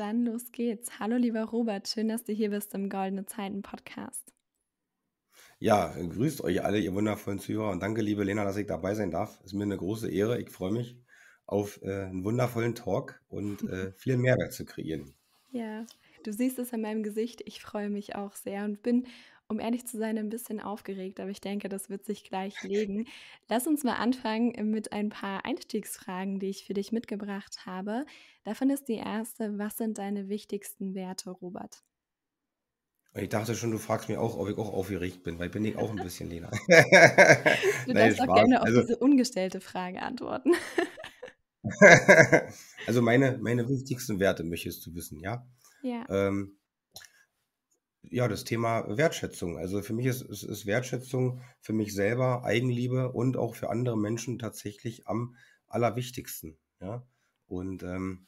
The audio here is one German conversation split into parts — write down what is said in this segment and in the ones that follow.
dann los geht's. Hallo lieber Robert, schön, dass du hier bist im Goldene Zeiten Podcast. Ja, grüßt euch alle, ihr wundervollen Zuhörer und danke liebe Lena, dass ich dabei sein darf. Ist mir eine große Ehre, ich freue mich auf äh, einen wundervollen Talk und äh, viel Mehrwert zu kreieren. Ja, du siehst es an meinem Gesicht, ich freue mich auch sehr und bin um ehrlich zu sein, ein bisschen aufgeregt, aber ich denke, das wird sich gleich legen. Lass uns mal anfangen mit ein paar Einstiegsfragen, die ich für dich mitgebracht habe. Davon ist die erste, was sind deine wichtigsten Werte, Robert? Ich dachte schon, du fragst mich auch, ob ich auch aufgeregt bin, weil ich bin ich auch ein bisschen, Lena. du Nein, darfst auch gerne auf also, diese ungestellte Frage antworten. also meine, meine wichtigsten Werte möchtest du wissen, ja? Ja. Ähm, ja, das Thema Wertschätzung. Also für mich ist, ist, ist, Wertschätzung für mich selber, Eigenliebe und auch für andere Menschen tatsächlich am allerwichtigsten. Ja? Und ähm,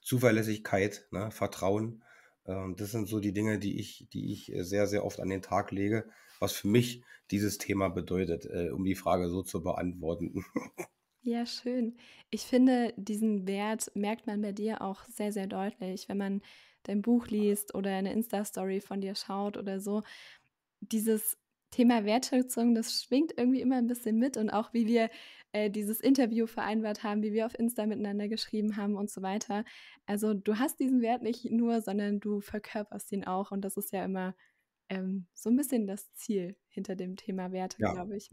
Zuverlässigkeit, ne? Vertrauen, ähm, das sind so die Dinge, die ich, die ich äh, sehr, sehr oft an den Tag lege, was für mich dieses Thema bedeutet, äh, um die Frage so zu beantworten. Ja, schön. Ich finde, diesen Wert merkt man bei dir auch sehr, sehr deutlich, wenn man dein Buch liest oder eine Insta-Story von dir schaut oder so. Dieses Thema Wertschätzung, das schwingt irgendwie immer ein bisschen mit und auch wie wir äh, dieses Interview vereinbart haben, wie wir auf Insta miteinander geschrieben haben und so weiter. Also du hast diesen Wert nicht nur, sondern du verkörperst ihn auch und das ist ja immer ähm, so ein bisschen das Ziel hinter dem Thema Werte, ja. glaube ich.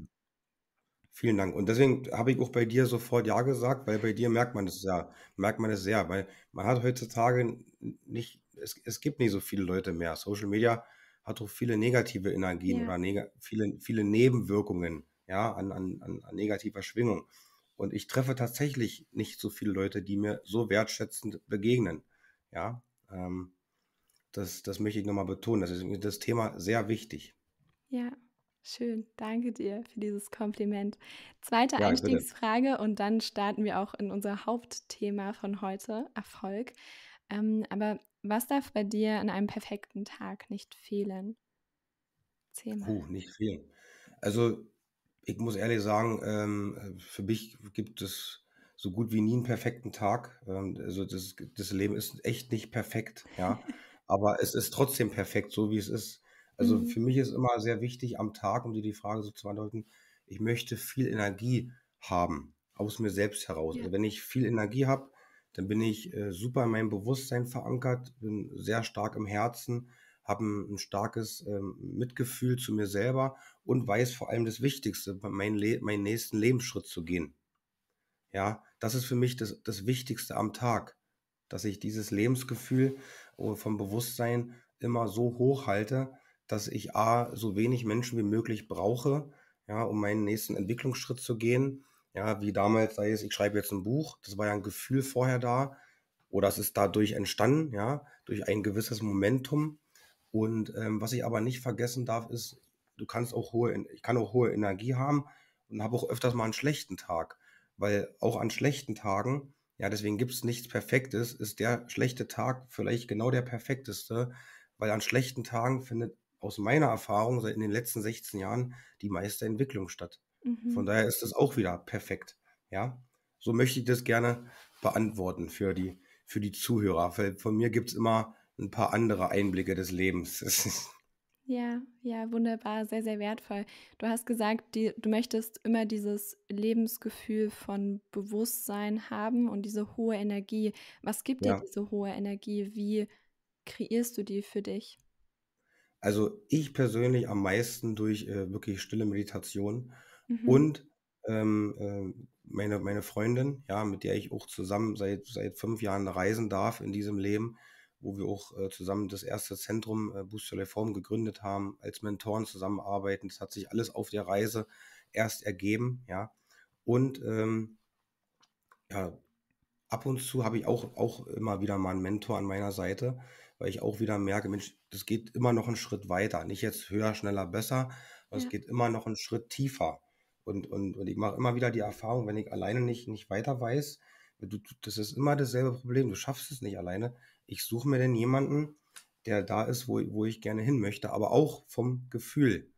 Vielen Dank. Und deswegen habe ich auch bei dir sofort Ja gesagt, weil bei dir merkt man es ja, merkt man das sehr, weil man hat heutzutage nicht, es, es gibt nicht so viele Leute mehr. Social Media hat auch viele negative Energien ja. oder neg viele, viele Nebenwirkungen, ja, an, an, an negativer Schwingung. Und ich treffe tatsächlich nicht so viele Leute, die mir so wertschätzend begegnen. Ja, ähm, das, das möchte ich nochmal betonen. Das ist das Thema sehr wichtig. Ja. Schön, danke dir für dieses Kompliment. Zweite ja, Einstiegsfrage bitte. und dann starten wir auch in unser Hauptthema von heute, Erfolg. Ähm, aber was darf bei dir an einem perfekten Tag nicht fehlen? Zehnmal. Puh, nicht fehlen. Also ich muss ehrlich sagen, ähm, für mich gibt es so gut wie nie einen perfekten Tag. Ähm, also das, das Leben ist echt nicht perfekt, ja. aber es ist trotzdem perfekt, so wie es ist. Also mhm. für mich ist immer sehr wichtig am Tag, um dir die Frage so zu beantworten, ich möchte viel Energie haben, aus mir selbst heraus. Ja. Also wenn ich viel Energie habe, dann bin ich äh, super in meinem Bewusstsein verankert, bin sehr stark im Herzen, habe ein, ein, starkes ähm, Mitgefühl zu mir selber und weiß vor allem das Wichtigste, meinen, Le meinen nächsten Lebensschritt zu gehen. Ja, das ist für mich das, das Wichtigste am Tag, dass ich dieses Lebensgefühl äh, vom Bewusstsein immer so hoch halte, dass ich A, so wenig Menschen wie möglich brauche, ja, um meinen nächsten Entwicklungsschritt zu gehen. Ja, wie damals sei es, ich schreibe jetzt ein Buch, das war ja ein Gefühl vorher da, oder es ist dadurch entstanden, ja, durch ein gewisses Momentum. Und ähm, was ich aber nicht vergessen darf, ist, du kannst auch hohe, ich kann auch hohe Energie haben und habe auch öfters mal einen schlechten Tag, weil auch an schlechten Tagen, ja, deswegen gibt es nichts Perfektes, ist der schlechte Tag vielleicht genau der perfekteste, weil an schlechten Tagen findet aus meiner Erfahrung seit in den letzten 16 Jahren die meiste Entwicklung statt. Mhm. Von daher ist das auch wieder perfekt. Ja, so möchte ich das gerne beantworten für die, für die Zuhörer. Weil von mir gibt es immer ein paar andere Einblicke des Lebens. Ja, ja, wunderbar, sehr, sehr wertvoll. Du hast gesagt, die, du möchtest immer dieses Lebensgefühl von Bewusstsein haben und diese hohe Energie. Was gibt ja. dir diese hohe Energie? Wie kreierst du die für dich? Also ich persönlich am meisten durch äh, wirklich stille Meditation mhm. und ähm, äh, meine, meine Freundin, ja, mit der ich auch zusammen seit, seit fünf Jahren reisen darf in diesem Leben, wo wir auch äh, zusammen das erste Zentrum äh, Booster Reform gegründet haben, als Mentoren zusammenarbeiten. Das hat sich alles auf der Reise erst ergeben, ja. Und ähm, ja, ab und zu habe ich auch, auch immer wieder mal einen Mentor an meiner Seite, weil ich auch wieder merke, Mensch, das geht immer noch einen Schritt weiter. Nicht jetzt höher, schneller, besser, sondern ja. es geht immer noch einen Schritt tiefer. Und, und, und ich mache immer wieder die Erfahrung, wenn ich alleine nicht, nicht weiter weiß, du, das ist immer dasselbe Problem, du schaffst es nicht alleine. Ich suche mir denn jemanden, der da ist, wo, wo ich gerne hin möchte, aber auch vom Gefühl.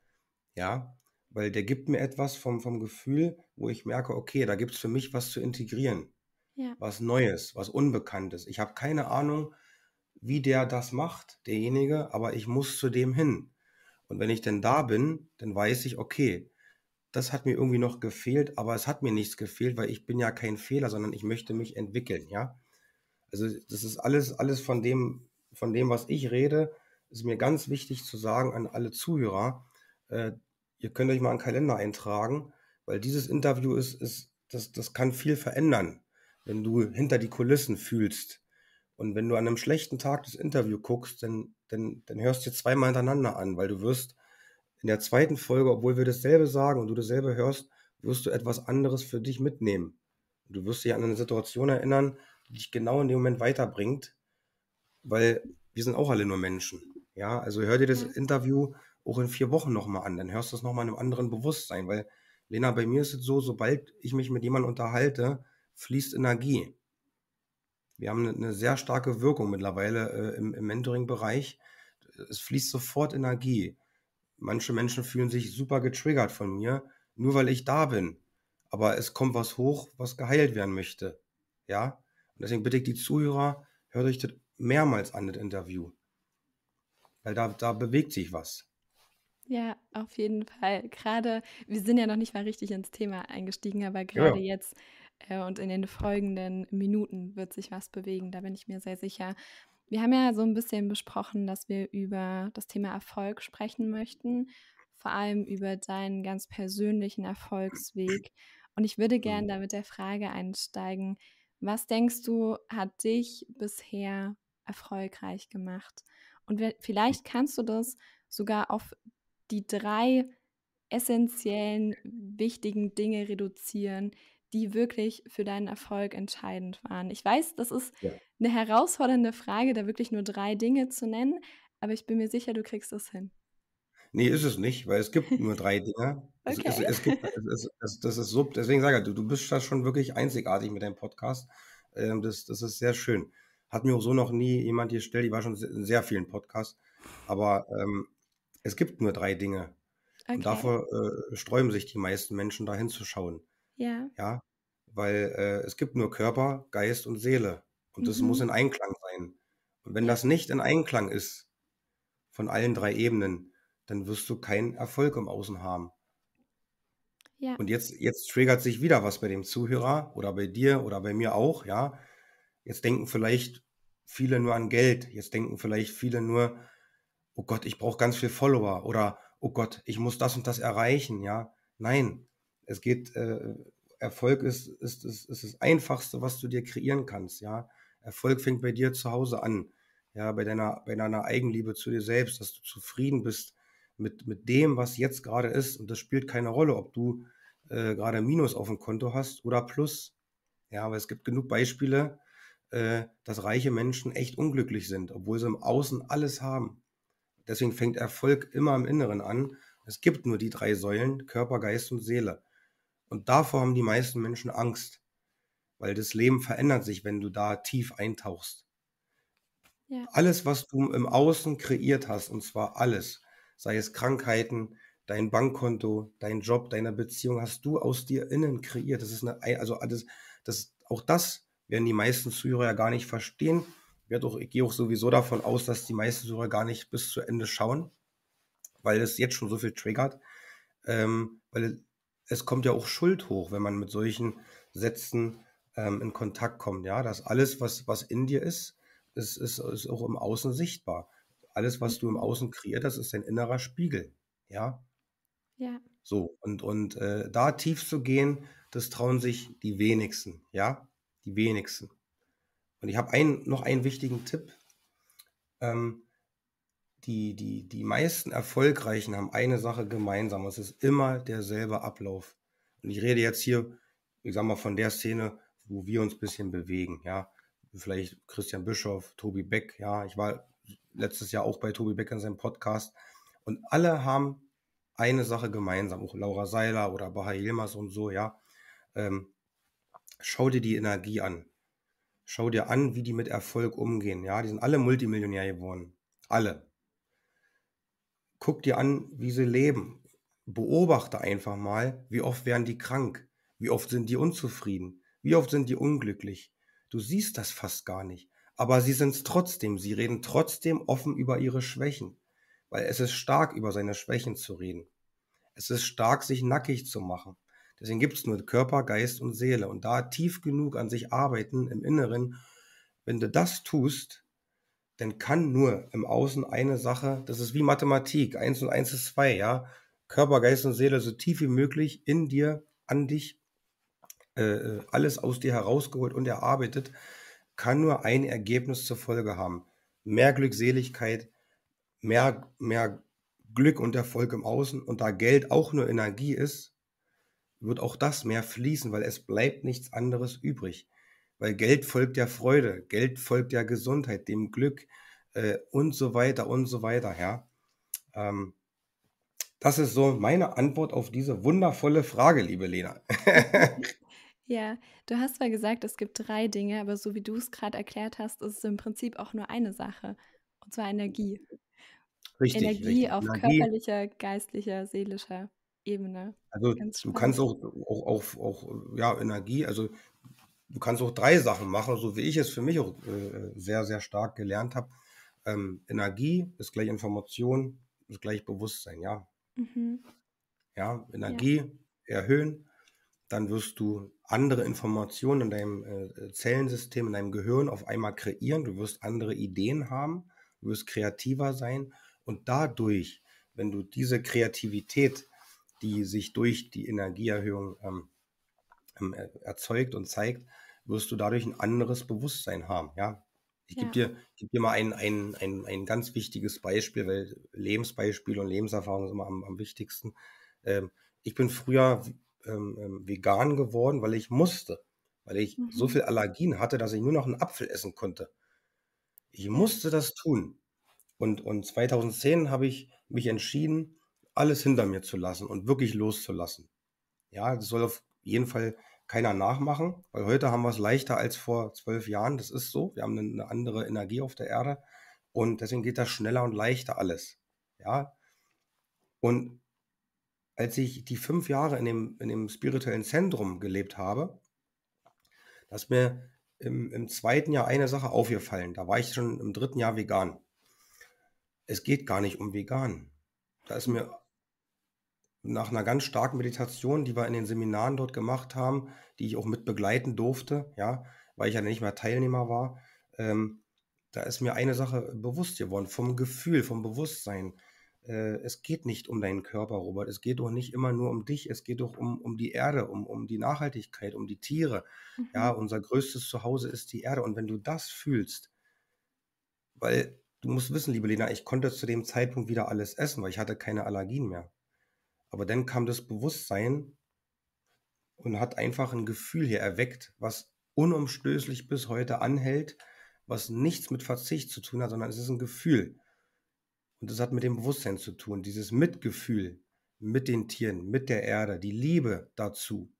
Ja, weil der gibt mir etwas vom, vom Gefühl, wo ich merke, okay, da gibt es für mich was zu integrieren. Ja. Was Neues, was Unbekanntes. Ich habe keine Ahnung, wie der das macht, derjenige, aber ich muss zu dem hin. Und wenn ich denn da bin, dann weiß ich, okay, das hat mir irgendwie noch gefehlt, aber es hat mir nichts gefehlt, weil ich bin ja kein Fehler, sondern ich möchte mich entwickeln, ja. Also das ist alles, alles von dem, von dem, was ich rede, ist mir ganz wichtig zu sagen an alle Zuhörer, äh, ihr könnt euch mal einen Kalender eintragen, weil dieses Interview ist, ist das, das kann viel verändern, wenn du hinter die Kulissen fühlst, und wenn du an einem schlechten Tag das Interview guckst, dann, dann, dann hörst du dir zweimal hintereinander an, weil du wirst in der zweiten Folge, obwohl wir dasselbe sagen und du dasselbe hörst, wirst du etwas anderes für dich mitnehmen. Du wirst dich an eine Situation erinnern, die dich genau in dem Moment weiterbringt, weil wir sind auch alle nur Menschen. Ja, also hör dir das Interview auch in vier Wochen nochmal an, dann hörst du es nochmal in einem anderen Bewusstsein, weil Lena, bei mir ist es so, sobald ich mich mit jemandem unterhalte, fließt Energie wir haben eine sehr starke Wirkung mittlerweile äh, im, im Mentoring-Bereich. Es fließt sofort Energie. Manche Menschen fühlen sich super getriggert von mir, nur weil ich da bin. Aber es kommt was hoch, was geheilt werden möchte. Ja? Und deswegen bitte ich die Zuhörer, hört euch das mehrmals an, das Interview. Weil da, da bewegt sich was. Ja, auf jeden Fall. Gerade, wir sind ja noch nicht mal richtig ins Thema eingestiegen, aber gerade ja. jetzt äh, und in den folgenden Minuten wird sich was bewegen, da bin ich mir sehr sicher. Wir haben ja so ein bisschen besprochen, dass wir über das Thema Erfolg sprechen möchten, vor allem über deinen ganz persönlichen Erfolgsweg. Und ich würde gerne da mit der Frage einsteigen, was denkst du, hat dich bisher erfolgreich gemacht? Und vielleicht kannst du das sogar auf die drei essentiellen, wichtigen Dinge reduzieren, die wirklich für deinen Erfolg entscheidend waren? Ich weiß, das ist ja. eine herausfordernde Frage, da wirklich nur drei Dinge zu nennen, aber ich bin mir sicher, du kriegst das hin. Nee, ist es nicht, weil es gibt nur drei Dinge. Okay. Es, es, es gibt, es, das ist so, deswegen sage ich, du, du bist da schon wirklich einzigartig mit deinem Podcast. Ähm, das, das ist sehr schön. Hat mir auch so noch nie jemand gestellt, ich war schon in sehr vielen Podcasts, aber ähm, es gibt nur drei Dinge. Okay. Und davor äh, sträuben sich die meisten Menschen, da hinzuschauen. Ja. Ja, weil äh, es gibt nur Körper, Geist und Seele. Und das mhm. muss in Einklang sein. Und wenn das nicht in Einklang ist, von allen drei Ebenen, dann wirst du keinen Erfolg im Außen haben. Ja. Und jetzt, jetzt triggert sich wieder was bei dem Zuhörer oder bei dir oder bei mir auch, ja. Jetzt denken vielleicht viele nur an Geld. Jetzt denken vielleicht viele nur, oh Gott, ich brauche ganz viel Follower oder oh Gott, ich muss das und das erreichen, ja. Nein, es geht, äh, Erfolg ist, ist, ist, ist das Einfachste, was du dir kreieren kannst, ja. Erfolg fängt bei dir zu Hause an, ja, bei deiner, bei deiner Eigenliebe zu dir selbst, dass du zufrieden bist mit, mit dem, was jetzt gerade ist. Und das spielt keine Rolle, ob du äh, gerade Minus auf dem Konto hast oder Plus. Ja, aber es gibt genug Beispiele, äh, dass reiche Menschen echt unglücklich sind, obwohl sie im Außen alles haben. Deswegen fängt Erfolg immer im Inneren an. Es gibt nur die drei Säulen, Körper, Geist und Seele. Und davor haben die meisten Menschen Angst, weil das Leben verändert sich, wenn du da tief eintauchst. Ja. Alles, was du im Außen kreiert hast, und zwar alles, sei es Krankheiten, dein Bankkonto, dein Job, deine Beziehung, hast du aus dir innen kreiert. Das ist eine, also alles, das, auch das werden die meisten Zuhörer ja gar nicht verstehen. Ich, gehe auch sowieso davon aus, dass die meisten Zuhörer gar nicht bis zu Ende schauen, weil es jetzt schon so viel triggert. Ähm, weil es kommt ja auch Schuld hoch, wenn man mit solchen Sätzen ähm, in Kontakt kommt. Ja, dass alles, was, was in dir ist, ist, ist, ist auch im Außen sichtbar. Alles, was du im mhm. Außen kreiert hast, ist dein innerer Spiegel. Ja. Ja. So, und, und äh, da tief zu gehen, das trauen sich die wenigsten, ja? Die wenigsten. Und ich habe einen, noch einen wichtigen Tipp. Ähm, die, die, die meisten Erfolgreichen haben eine Sache gemeinsam. Es ist immer derselbe Ablauf. Und ich rede jetzt hier, ich sag mal, von der Szene, wo wir uns ein bisschen bewegen, ja. Vielleicht Christian Bischoff, Tobi Beck, ja. Ich war letztes Jahr auch bei Tobi Beck in seinem Podcast. Und alle haben eine Sache gemeinsam, auch Laura Seiler oder Baha Yilmaz und so, ja. Ähm, schau dir die Energie an. Schau dir an, wie die mit Erfolg umgehen, ja. Die sind alle Multimillionär geworden. Alle guck dir an, wie sie leben. Beobachte einfach mal, wie oft werden die krank, wie oft sind die unzufrieden, wie oft sind die unglücklich. Du siehst das fast gar nicht. Aber sie sind es trotzdem, sie reden trotzdem offen über ihre Schwächen. Weil es ist stark, über seine Schwächen zu reden. Es ist stark, sich nackig zu machen. Deswegen gibt es nur Körper, Geist und Seele. Und da tief genug an sich arbeiten im Inneren, wenn du das tust, dann kann nur im Außen eine Sache, das ist wie Mathematik, eins und eins ist zwei, ja. Körper, Geist und Seele so tief wie möglich in dir, an dich, äh, äh, alles aus dir herausgeholt und erarbeitet, kann nur ein Ergebnis zur Folge haben. Mehr Glückseligkeit, mehr, mehr Glück und Erfolg im Außen und da Geld auch nur Energie ist, wird auch das mehr fließen, weil es bleibt nichts anderes übrig weil Geld folgt ja Freude, Geld folgt ja Gesundheit, dem Glück äh, und so weiter und so weiter. Ja. Ähm, das ist so meine Antwort auf diese wundervolle Frage, liebe Lena. ja, du hast zwar gesagt, es gibt drei Dinge, aber so wie du es gerade erklärt hast, ist es im Prinzip auch nur eine Sache, und zwar Energie. Richtig, Energie richtig. auf Energie. körperlicher, geistlicher, seelischer Ebene. Also du kannst auch, auch, auch, auch ja, Energie, also du kannst auch drei Sachen machen, so wie ich es für mich auch äh, sehr, sehr stark gelernt habe. Ähm, Energie ist gleich Information, ist gleich Bewusstsein, ja. Mhm. Ja, Energie ja. erhöhen, dann wirst du andere Informationen in deinem äh, Zellensystem, in deinem Gehirn auf einmal kreieren. Du wirst andere Ideen haben, du wirst kreativer sein und dadurch, wenn du diese Kreativität, die sich durch die Energieerhöhung ähm, erzeugt und zeigt, wirst du dadurch ein anderes Bewusstsein haben, ja. Ich ja. gebe dir, geb dir mal ein, ein, ein, ein ganz wichtiges Beispiel, weil Lebensbeispiele und Lebenserfahrung sind immer am, am wichtigsten. Ähm, ich bin früher ähm, ähm vegan geworden, weil ich musste, weil ich mhm. so viel Allergien hatte, dass ich nur noch einen Apfel essen konnte. Ich musste das tun. Und, und 2010 habe ich mich entschieden, alles hinter mir zu lassen und wirklich loszulassen. Ja, das soll auf jeden Fall keiner nachmachen, weil heute haben wir es leichter als vor zwölf Jahren. Das ist so. Wir haben eine andere Energie auf der Erde und deswegen geht das schneller und leichter alles. Ja. Und als ich die fünf Jahre in dem, in dem spirituellen Zentrum gelebt habe, dass mir im, im zweiten Jahr eine Sache aufgefallen. Da war ich schon im dritten Jahr vegan. Es geht gar nicht um vegan. Da ist mir nach einer ganz starken Meditation, die wir in den Seminaren dort gemacht haben, die ich auch mit begleiten durfte, ja, weil ich ja nicht mehr Teilnehmer war, ähm, da ist mir eine Sache bewusst geworden, vom Gefühl, vom Bewusstsein. Äh, es geht nicht um deinen Körper, Robert. Es geht doch nicht immer nur um dich. Es geht doch um, um die Erde, um, um die Nachhaltigkeit, um die Tiere. Mhm. Ja, unser größtes Zuhause ist die Erde. Und wenn du das fühlst, weil du musst wissen, liebe Lena, ich konnte zu dem Zeitpunkt wieder alles essen, weil ich hatte keine Allergien mehr. Aber dann kam das Bewusstsein und hat einfach ein Gefühl hier erweckt, was unumstößlich bis heute anhält, was nichts mit Verzicht zu tun hat, sondern es ist ein Gefühl. Und das hat mit dem Bewusstsein zu tun, dieses Mitgefühl mit den Tieren, mit der Erde, die Liebe dazu.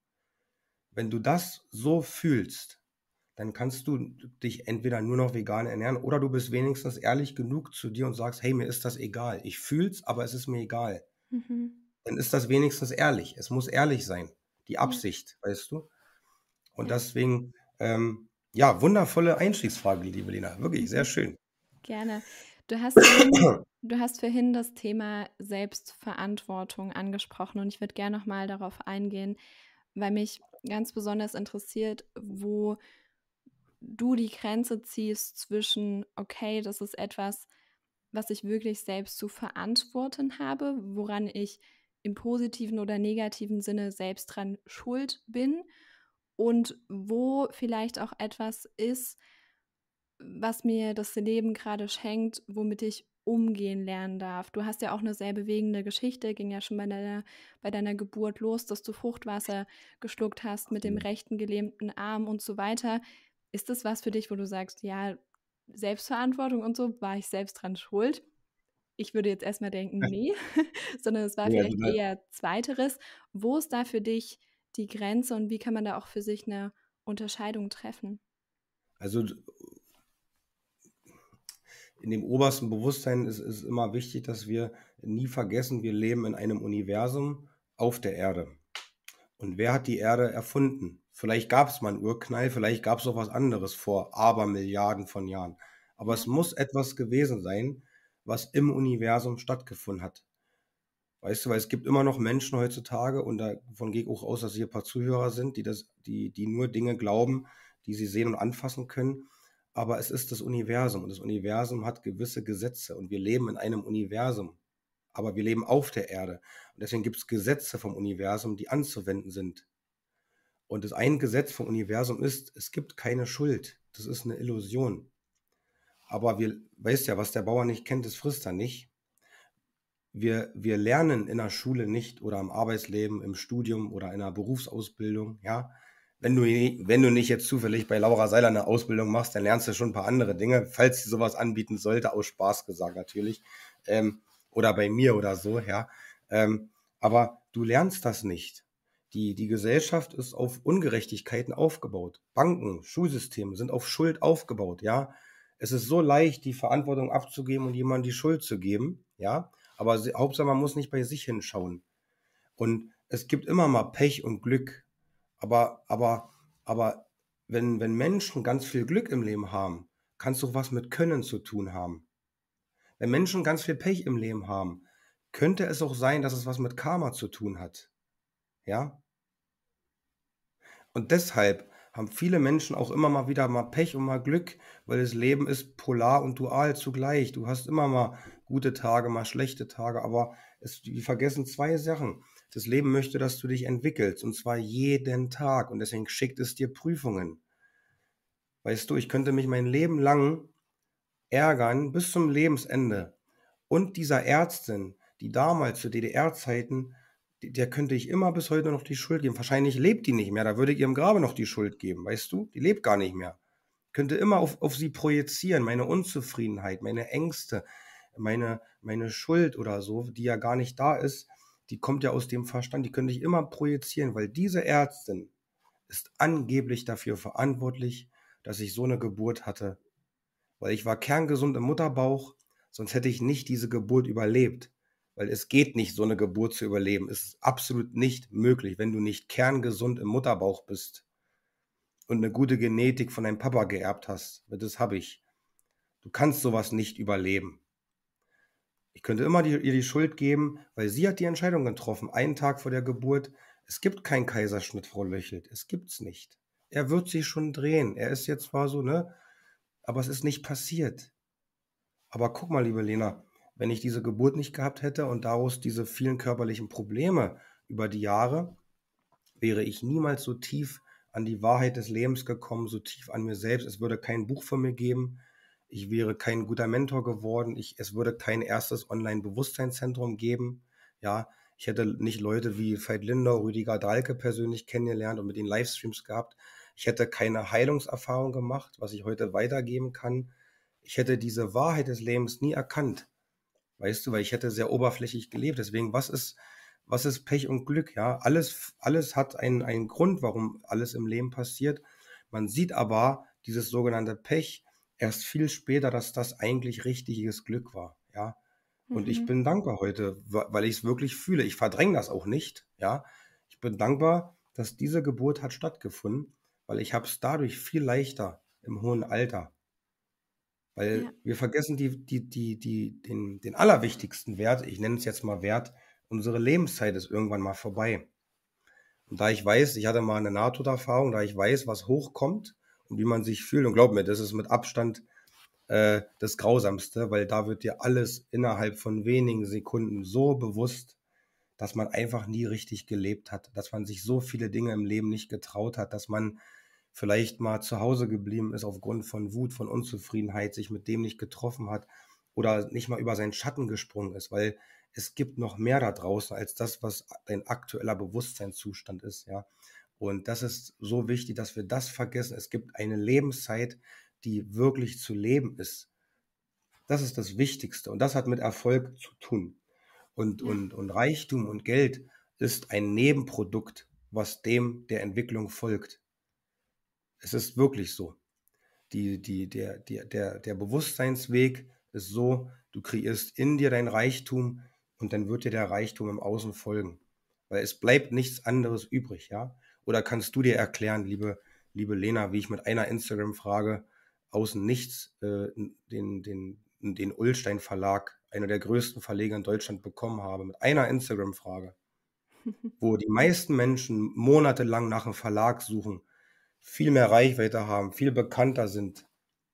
Wenn du das so fühlst, dann kannst du dich entweder nur noch vegan ernähren oder du bist wenigstens ehrlich genug zu dir und sagst, hey, mir ist das egal. Ich fühl's, aber es ist mir egal. Mhm dann ist das wenigstens ehrlich. Es muss ehrlich sein, die Absicht, weißt du? Und deswegen, ähm, ja, wundervolle Einstiegsfrage, liebe Lena. Wirklich, sehr mhm. schön. Gerne. Du hast, du hast vorhin das Thema Selbstverantwortung angesprochen und ich würde gerne nochmal darauf eingehen, weil mich ganz besonders interessiert, wo du die Grenze ziehst zwischen, okay, das ist etwas, was ich wirklich selbst zu verantworten habe, woran ich im positiven oder negativen Sinne selbst dran schuld bin und wo vielleicht auch etwas ist, was mir das Leben gerade schenkt, womit ich umgehen lernen darf. Du hast ja auch eine sehr bewegende Geschichte, ging ja schon bei deiner, bei deiner Geburt los, dass du Fruchtwasser geschluckt hast mit dem rechten gelähmten Arm und so weiter. Ist das was für dich, wo du sagst, ja, Selbstverantwortung und so, war ich selbst dran schuld? Ich würde jetzt erstmal denken, nee, sondern es war ja, also vielleicht eher zweiteres. Wo ist da für dich die Grenze und wie kann man da auch für sich eine Unterscheidung treffen? Also in dem obersten Bewusstsein ist, es immer wichtig, dass wir nie vergessen, wir leben in einem Universum auf der Erde. Und wer hat die Erde erfunden? Vielleicht gab es mal einen Urknall, vielleicht gab es auch was anderes vor Abermilliarden von Jahren. Aber es mhm. muss etwas gewesen sein, was im Universum stattgefunden hat. Weißt du, weil es gibt immer noch Menschen heutzutage, und davon gehe ich auch aus, dass hier ein paar Zuhörer sind, die, das, die, die nur Dinge glauben, die sie sehen und anfassen können. Aber es ist das Universum und das Universum hat gewisse Gesetze und wir leben in einem Universum. Aber wir leben auf der Erde. Und deswegen gibt es Gesetze vom Universum, die anzuwenden sind. Und das ein Gesetz vom Universum ist, es gibt keine Schuld. Das ist eine Illusion. Aber wir, weißt ja, was der Bauer nicht kennt, das frisst er nicht. Wir, wir lernen in der Schule nicht oder im Arbeitsleben, im Studium oder in der Berufsausbildung, ja. Wenn du, wenn du nicht jetzt zufällig bei Laura Seiler eine Ausbildung machst, dann lernst du schon ein paar andere Dinge, falls sie sowas anbieten sollte, aus Spaß gesagt natürlich. Ähm, oder bei mir oder so, ja. Ähm, aber du lernst das nicht. Die, die Gesellschaft ist auf Ungerechtigkeiten aufgebaut. Banken, Schulsysteme sind auf Schuld aufgebaut, ja es ist so leicht, die Verantwortung abzugeben und jemandem die Schuld zu geben, ja. Aber Hauptsache, man muss nicht bei sich hinschauen. Und es gibt immer mal Pech und Glück. Aber, aber, aber wenn, wenn Menschen ganz viel Glück im Leben haben, kannst du was mit Können zu tun haben. Wenn Menschen ganz viel Pech im Leben haben, könnte es auch sein, dass es was mit Karma zu tun hat. Ja? Und deshalb haben viele Menschen auch immer mal wieder mal Pech und mal Glück, weil das Leben ist polar und dual zugleich. Du hast immer mal gute Tage, mal schlechte Tage, aber es, wir vergessen zwei Sachen. Das Leben möchte, dass du dich entwickelst und zwar jeden Tag und deswegen schickt es dir Prüfungen. Weißt du, ich könnte mich mein Leben lang ärgern bis zum Lebensende. Und dieser Ärztin, die damals zu DDR-Zeiten der könnte ich immer bis heute noch die Schuld geben. Wahrscheinlich lebt die nicht mehr, da würde ich ihrem Grabe noch die Schuld geben, weißt du? Die lebt gar nicht mehr. Ich könnte immer auf, auf sie projizieren, meine Unzufriedenheit, meine Ängste, meine, meine Schuld oder so, die ja gar nicht da ist, die kommt ja aus dem Verstand, die könnte ich immer projizieren, weil diese Ärztin ist angeblich dafür verantwortlich, dass ich so eine Geburt hatte. Weil ich war kerngesund im Mutterbauch, sonst hätte ich nicht diese Geburt überlebt. Weil es geht nicht, so eine Geburt zu überleben. Es ist absolut nicht möglich, wenn du nicht kerngesund im Mutterbauch bist und eine gute Genetik von deinem Papa geerbt hast. Das habe ich. Du kannst sowas nicht überleben. Ich könnte immer die, ihr die Schuld geben, weil sie hat die Entscheidung getroffen, einen Tag vor der Geburt. Es gibt keinen Kaiserschnitt, Frau Löchelt. Es gibt's nicht. Er wird sich schon drehen. Er ist jetzt zwar so, ne? Aber es ist nicht passiert. Aber guck mal, liebe Lena, wenn ich diese Geburt nicht gehabt hätte und daraus diese vielen körperlichen Probleme über die Jahre, wäre ich niemals so tief an die Wahrheit des Lebens gekommen, so tief an mir selbst. Es würde kein Buch von mir geben. Ich wäre kein guter Mentor geworden. Ich, es würde kein erstes Online-Bewusstseinszentrum geben. Ja, ich hätte nicht Leute wie Veit Lindau, Rüdiger Dahlke persönlich kennengelernt und mit ihnen Livestreams gehabt. Ich hätte keine Heilungserfahrung gemacht, was ich heute weitergeben kann. Ich hätte diese Wahrheit des Lebens nie erkannt, Weißt du, weil ich hätte sehr oberflächlich gelebt. Deswegen, was ist, was ist Pech und Glück? Ja, alles, alles hat einen, einen Grund, warum alles im Leben passiert. Man sieht aber dieses sogenannte Pech erst viel später, dass das eigentlich richtiges Glück war. Ja. Und mhm. ich bin dankbar heute, weil ich es wirklich fühle. Ich verdränge das auch nicht. Ja. Ich bin dankbar, dass diese Geburt hat stattgefunden, weil ich habe es dadurch viel leichter im hohen Alter. Weil ja. wir vergessen die, die, die, die, den, den allerwichtigsten Wert, ich nenne es jetzt mal Wert, unsere Lebenszeit ist irgendwann mal vorbei. Und da ich weiß, ich hatte mal eine Nahtoderfahrung, da ich weiß, was hochkommt und wie man sich fühlt, und glaub mir, das ist mit Abstand äh, das Grausamste, weil da wird dir alles innerhalb von wenigen Sekunden so bewusst, dass man einfach nie richtig gelebt hat, dass man sich so viele Dinge im Leben nicht getraut hat, dass man vielleicht mal zu Hause geblieben ist aufgrund von Wut, von Unzufriedenheit, sich mit dem nicht getroffen hat oder nicht mal über seinen Schatten gesprungen ist, weil es gibt noch mehr da draußen als das, was dein aktueller Bewusstseinszustand ist, ja. Und das ist so wichtig, dass wir das vergessen. Es gibt eine Lebenszeit, die wirklich zu leben ist. Das ist das Wichtigste und das hat mit Erfolg zu tun. Und, und, und Reichtum und Geld ist ein Nebenprodukt, was dem der Entwicklung folgt. Es ist wirklich so. Die, die, der, der, der, der Bewusstseinsweg ist so, du kreierst in dir dein Reichtum und dann wird dir der Reichtum im Außen folgen. Weil es bleibt nichts anderes übrig, ja? Oder kannst du dir erklären, liebe, liebe Lena, wie ich mit einer Instagram-Frage außen nichts äh, den, den, den Ulstein Verlag, einer der größten Verleger in Deutschland, bekommen habe, mit einer Instagram-Frage, wo die meisten Menschen monatelang nach einem Verlag suchen, viel mehr Reichweite haben, viel bekannter sind.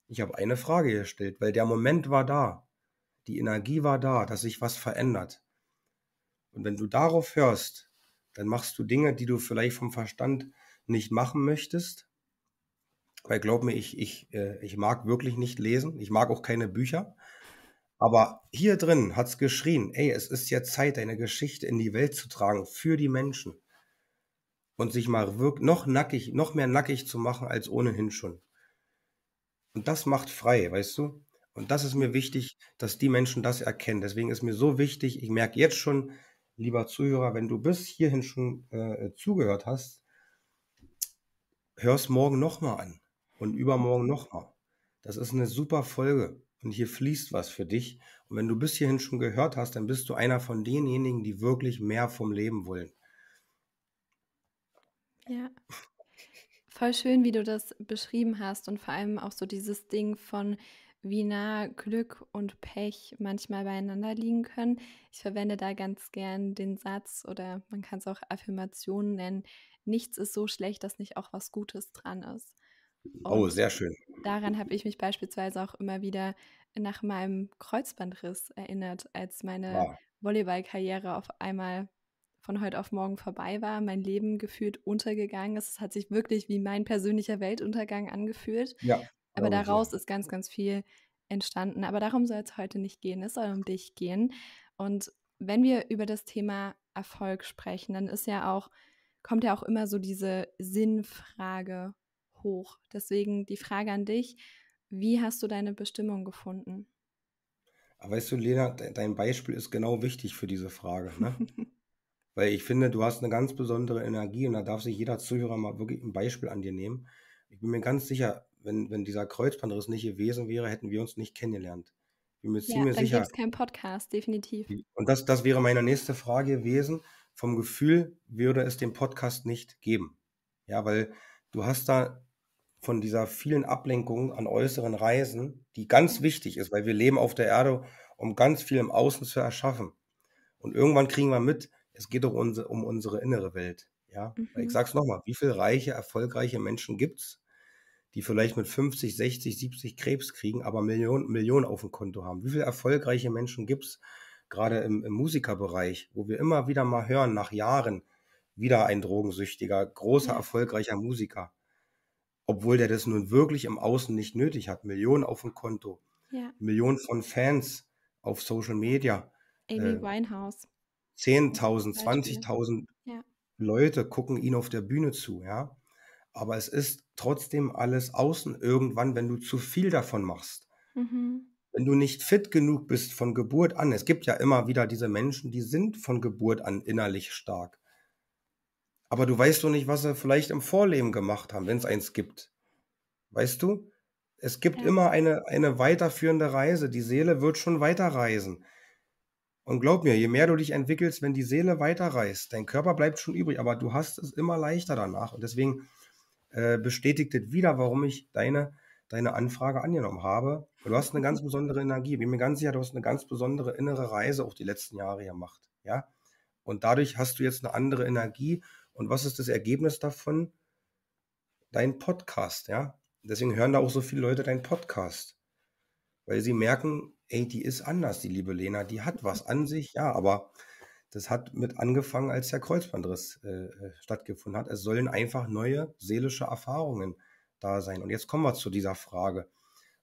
Ich habe eine Frage gestellt, weil der Moment war da. Die Energie war da, dass sich was verändert. Und wenn du darauf hörst, dann machst du Dinge, die du vielleicht vom Verstand nicht machen möchtest. Weil glaub mir, ich, ich, äh, ich mag wirklich nicht lesen. Ich mag auch keine Bücher. Aber hier drin hat's geschrien, ey, es ist ja Zeit, deine Geschichte in die Welt zu tragen für die Menschen und sich mal wirk noch nackig, noch mehr nackig zu machen als ohnehin schon. Und das macht frei, weißt du? Und das ist mir wichtig, dass die Menschen das erkennen. Deswegen ist mir so wichtig, ich merke jetzt schon, lieber Zuhörer, wenn du bis hierhin schon äh, äh zugehört hast, hör's morgen nochmal an und übermorgen nochmal. Das ist eine super Folge und hier fließt was für dich. Und wenn du bis hierhin schon gehört hast, dann bist du einer von denjenigen, die wirklich mehr vom Leben wollen. Ja. Voll schön, wie du das beschrieben hast und vor allem auch so dieses Ding von, wie nah Glück und Pech manchmal beieinander liegen können. Ich verwende da ganz gern den Satz oder man kann es auch Affirmationen nennen, nichts ist so schlecht, dass nicht auch was Gutes dran ist. Oh, und oh, sehr schön. Daran habe ich mich beispielsweise auch immer wieder nach meinem Kreuzbandriss erinnert, als meine wow. Volleyballkarriere auf einmal von heute auf morgen vorbei war, mein Leben gefühlt untergegangen ist. Es hat sich wirklich wie mein persönlicher Weltuntergang angefühlt. Ja, Aber daraus so. ist ganz, ganz viel entstanden. Aber darum soll es heute nicht gehen. Es soll um dich gehen. Und wenn wir über das Thema Erfolg sprechen, dann ist ja auch, kommt ja auch immer so diese Sinnfrage hoch. Deswegen die Frage an dich, wie hast du deine Bestimmung gefunden? Weißt du, Lena, dein Beispiel ist genau wichtig für diese Frage. Ne? Weil ich finde, du hast eine ganz besondere Energie und da darf sich jeder Zuhörer mal wirklich ein Beispiel an dir nehmen. Ich bin mir ganz sicher, wenn, wenn dieser Kreuzbandriss nicht gewesen wäre, hätten wir uns nicht kennengelernt. Ich bin mir ziemlich ja, dann sicher. Dann keinen Podcast, definitiv. Hm, und das, das wäre meine nächste Frage gewesen. Vom Gefühl würde es den Podcast nicht geben. Ja, weil du hast da von dieser vielen Ablenkung an äußeren Reisen, die ganz wichtig ist, weil wir leben auf der Erde, um ganz viel im Außen zu erschaffen. Und irgendwann kriegen wir mit, es geht doch um, um unsere innere Welt. Ja, mhm. ich sag's nochmal, wie viele reiche, erfolgreiche Menschen gibt es, die vielleicht mit 50, 60, 70 Krebs kriegen, aber Millionen, Millionen auf dem Konto haben? Wie viele erfolgreiche Menschen gibt es gerade im, im Musikerbereich, wo wir immer wieder mal hören, nach Jahren, wieder ein drogensüchtiger, großer, mhm. erfolgreicher Musiker, obwohl der das nun wirklich im Außen nicht nötig hat. Millionen auf dem Konto, ja. Millionen von Fans auf Social Media. Amy äh, Winehouse. 10.000, 20.000 ja. Leute gucken ihn auf der Bühne zu, ja. Aber es ist trotzdem alles außen irgendwann, wenn du zu viel davon machst. Mhm. Wenn du nicht fit genug bist von Geburt an. Es gibt ja immer wieder diese Menschen, die sind von Geburt an innerlich stark. Aber du weißt doch nicht, was sie vielleicht im Vorleben gemacht haben, wenn es eins gibt. Weißt du? Es gibt ja. immer eine, eine weiterführende Reise. Die Seele wird schon weiterreisen. Und glaub mir, je mehr du dich entwickelst, wenn die Seele weiterreißt, dein Körper bleibt schon übrig, aber du hast es immer leichter danach. Und deswegen äh, bestätigt es wieder, warum ich deine, deine Anfrage angenommen habe. Du hast eine ganz besondere Energie. bin mir ganz sicher, du hast eine ganz besondere innere Reise auch die letzten Jahre gemacht. Ja? Und dadurch hast du jetzt eine andere Energie. Und was ist das Ergebnis davon? Dein Podcast, ja. Deswegen hören da auch so viele Leute deinen Podcast weil sie merken, ey, die ist anders, die liebe Lena, die hat was an sich, ja, aber das hat mit angefangen, als der Kreuzbandriss äh, äh, stattgefunden hat. Es sollen einfach neue seelische Erfahrungen da sein. Und jetzt kommen wir zu dieser Frage.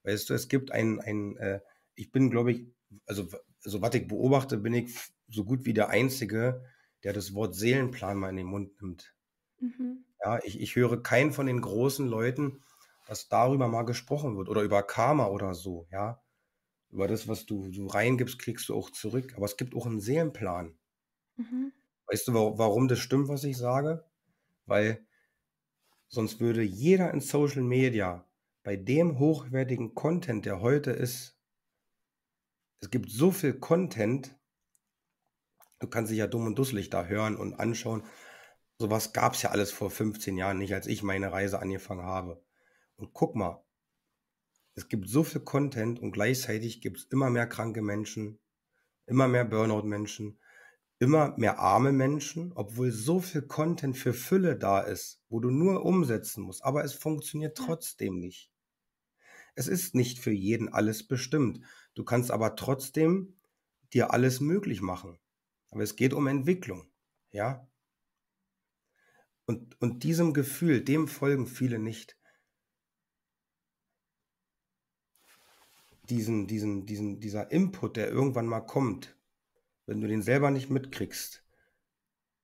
Weißt du, es gibt ein, ein äh, ich bin, glaube ich, also, also was ich beobachte, bin ich so gut wie der Einzige, der das Wort Seelenplan mal in den Mund nimmt. Mhm. Ja, ich, ich höre keinen von den großen Leuten, dass darüber mal gesprochen wird oder über Karma oder so, ja. Über das, was du, du reingibst, kriegst du auch zurück. Aber es gibt auch einen Seelenplan. Mhm. Weißt du, warum das stimmt, was ich sage? Weil sonst würde jeder in Social Media bei dem hochwertigen Content, der heute ist, es gibt so viel Content, du kannst dich ja dumm und dusselig da hören und anschauen. Sowas gab es ja alles vor 15 Jahren nicht, als ich meine Reise angefangen habe. Und guck mal, es gibt so viel Content und gleichzeitig gibt es immer mehr kranke Menschen, immer mehr Burnout-Menschen, immer mehr arme Menschen, obwohl so viel Content für Fülle da ist, wo du nur umsetzen musst, aber es funktioniert trotzdem nicht. Es ist nicht für jeden alles bestimmt. Du kannst aber trotzdem dir alles möglich machen. Aber es geht um Entwicklung, ja? Und, und diesem Gefühl, dem folgen viele nicht. diesen, diesen, diesen, dieser Input, der irgendwann mal kommt, wenn du den selber nicht mitkriegst,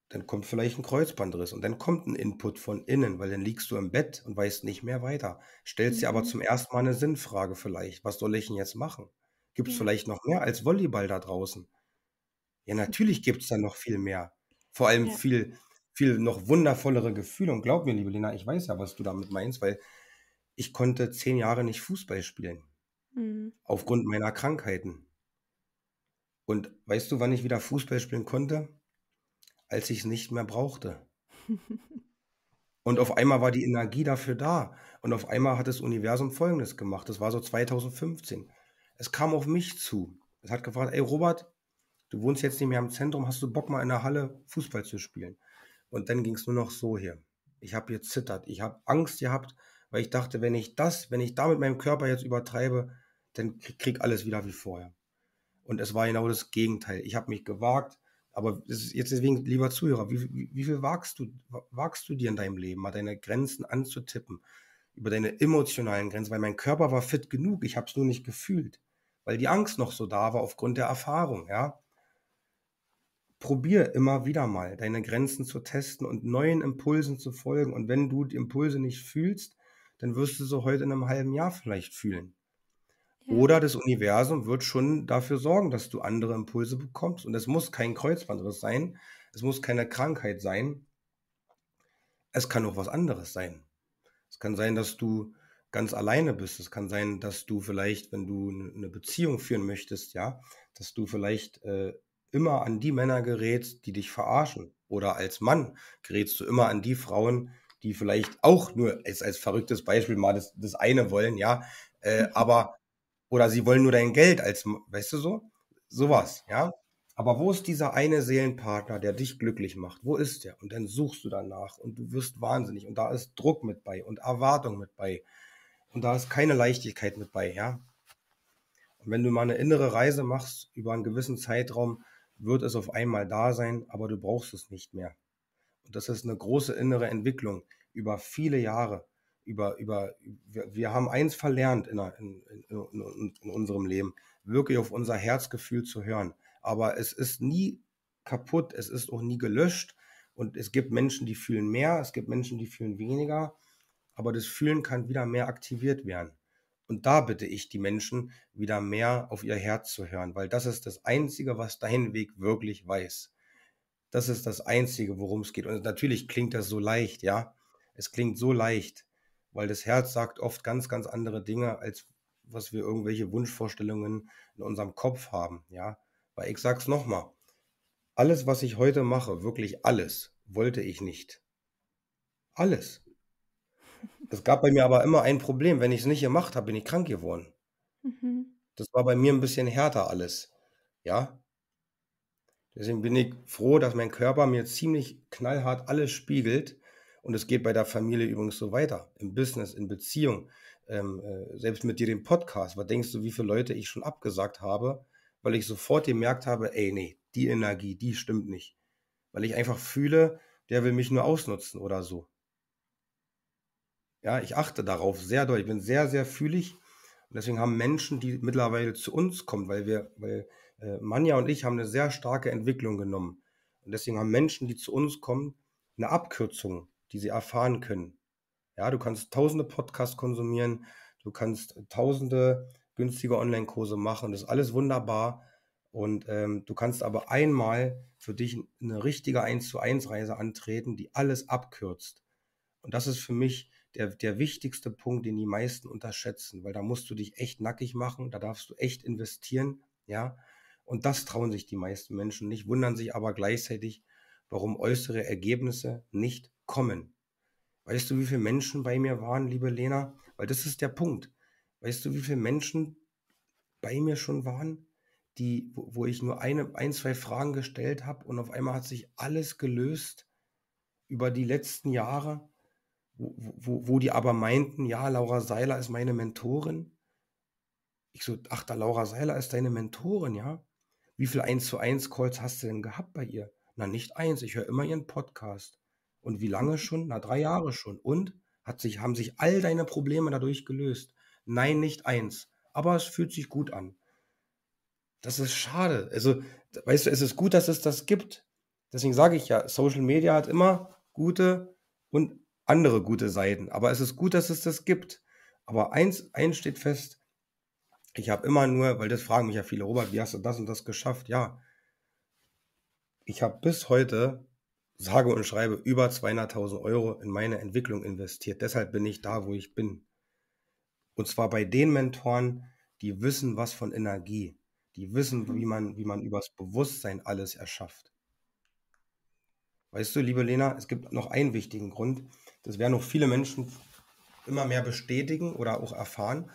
dann kommt vielleicht ein Kreuzbandriss und dann kommt ein Input von innen, weil dann liegst du im Bett und weißt nicht mehr weiter. Stellst mhm. dir aber mhm. zum ersten Mal eine Sinnfrage vielleicht. Was soll ich denn jetzt machen? Gibt es mhm. vielleicht noch mehr als Volleyball da draußen? Ja, natürlich gibt es da noch viel mehr. Vor allem ja. viel, viel noch wundervollere Gefühle. Und glaub mir, liebe Lena, ich weiß ja, was du damit meinst, weil ich konnte zehn Jahre nicht Fußball spielen. Mhm. Aufgrund meiner Krankheiten. Und weißt du, wann ich wieder Fußball spielen konnte? Als ich es nicht mehr brauchte. Und auf einmal war die Energie dafür da. Und auf einmal hat das Universum Folgendes gemacht. Das war so 2015. Es kam auf mich zu. Es hat gefragt, ey Robert, du wohnst jetzt nicht mehr im Zentrum, hast du Bock mal in der Halle Fußball zu spielen? Und dann ging es nur noch so hier. Ich habe gezittert, ich habe Angst gehabt, weil ich dachte, wenn ich das, wenn ich da mit meinem Körper jetzt übertreibe, dann krieg alles wieder wie vorher. Und es war genau das Gegenteil. Ich habe mich gewagt, aber jetzt deswegen, lieber Zuhörer, wie, wie, wie, viel wagst du, wagst du dir in deinem Leben, mal deine Grenzen anzutippen, über deine emotionalen Grenzen, weil mein Körper war fit genug, ich habe es nur nicht gefühlt, weil die Angst noch so da war aufgrund der Erfahrung, ja. Probier immer wieder mal, deine Grenzen zu testen und neuen Impulsen zu folgen. Und wenn du die Impulse nicht fühlst, dann wirst du sie heute in einem halben Jahr vielleicht fühlen. Oder das Universum wird schon dafür sorgen, dass du andere Impulse bekommst. Und es muss kein Kreuzbandriss sein, es muss keine Krankheit sein. Es kann auch was anderes sein. Es kann sein, dass du ganz alleine bist. Es kann sein, dass du vielleicht, wenn du eine Beziehung führen möchtest, ja, dass du vielleicht äh, immer an die Männer gerätst, die dich verarschen. Oder als Mann gerätst du immer an die Frauen, die vielleicht auch nur als, als verrücktes Beispiel mal das, das eine wollen, ja, äh, aber oder sie wollen nur dein Geld als, weißt du so? Sowas, ja? Aber wo ist dieser eine Seelenpartner, der dich glücklich macht? Wo ist der? Und dann suchst du danach und du wirst wahnsinnig und da ist Druck mit bei und Erwartung mit bei und da ist keine Leichtigkeit mit bei, ja? Und wenn du mal eine innere Reise machst über einen gewissen Zeitraum, wird es auf einmal da sein, aber du brauchst es nicht mehr. Und das ist eine große innere Entwicklung über viele Jahre über, über, wir, wir haben eins verlernt in, in, in, in, unserem Leben, wirklich auf unser Herzgefühl zu hören. Aber es ist nie kaputt, es ist auch nie gelöscht. Und es gibt Menschen, die fühlen mehr, es gibt Menschen, die fühlen weniger. Aber das Fühlen kann wieder mehr aktiviert werden. Und da bitte ich die Menschen, wieder mehr auf ihr Herz zu hören, weil das ist das Einzige, was dein Weg wirklich weiß. Das ist das Einzige, worum es geht. Und natürlich klingt das so leicht, ja. Es klingt so leicht weil das Herz sagt oft ganz, ganz andere Dinge, als was wir irgendwelche Wunschvorstellungen in unserem Kopf haben, ja. Weil ich sag's nochmal, alles, was ich heute mache, wirklich alles, wollte ich nicht. Alles. Es gab bei mir aber immer ein Problem. Wenn ich es nicht gemacht habe, bin ich krank geworden. Mhm. Das war bei mir ein bisschen härter alles. Ja. Deswegen bin ich froh, dass mein Körper mir ziemlich knallhart alles spiegelt, und es geht bei der Familie übrigens so weiter, im Business, in Beziehung, ähm, äh, selbst mit dir den Podcast. Was denkst du, wie viele Leute ich schon abgesagt habe, weil ich sofort gemerkt habe, ey, nee, die Energie, die stimmt nicht. Weil ich einfach fühle, der will mich nur ausnutzen oder so. Ja, ich achte darauf sehr doll. Ich bin sehr, sehr fühlig. Und deswegen haben Menschen, die mittlerweile zu uns kommen, weil wir, weil äh, Manja und ich haben eine sehr starke Entwicklung genommen. Und deswegen haben Menschen, die zu uns kommen, eine Abkürzung die sie erfahren können. Ja, du kannst tausende Podcasts konsumieren, du kannst äh, tausende günstige Online-Kurse machen, das ist alles wunderbar. Und ähm, du kannst aber einmal für dich eine richtige 1 zu 1 Reise antreten, die alles abkürzt. Und das ist für mich der, der wichtigste Punkt, den die meisten unterschätzen, weil da musst du dich echt nackig machen, da darfst du echt investieren, ja. Und das trauen sich die meisten Menschen nicht, wundern sich aber gleichzeitig, warum äußere Ergebnisse nicht kommen. Weißt du, wie viele Menschen bei mir waren, liebe Lena? Weil das ist der Punkt. Weißt du, wie viele Menschen bei mir schon waren, die, wo, wo ich nur eine, ein, zwei Fragen gestellt habe und auf einmal hat sich alles gelöst über die letzten Jahre, wo, wo, wo die aber meinten, ja, Laura Seiler ist meine Mentorin. Ich so, ach, da Laura Seiler ist deine Mentorin, ja? Wie viele 1 zu 1 Calls hast du denn gehabt bei ihr? Na, nicht eins, ich höre immer ihren Podcast. Und wie lange mhm. schon? Na, drei Jahre schon. Und hat sich, haben sich all deine Probleme dadurch gelöst? Nein, nicht eins. Aber es fühlt sich gut an. Das ist schade. Also, weißt du, es ist gut, dass es das gibt. Deswegen sage ich ja, Social Media hat immer gute und andere gute Seiten. Aber es ist gut, dass es das gibt. Aber eins, eins steht fest, ich habe immer nur, weil das fragen mich ja viele, Robert, wie hast du das und das geschafft? Ja, ich habe bis heute sage und schreibe über 200.000 Euro in meine Entwicklung investiert. Deshalb bin ich da, wo ich bin. Und zwar bei den Mentoren, die wissen was von Energie. Die wissen, mhm. wie man, wie man übers Bewusstsein alles erschafft. Weißt du, liebe Lena, es gibt noch einen wichtigen Grund. Das werden noch viele Menschen immer mehr bestätigen oder auch erfahren.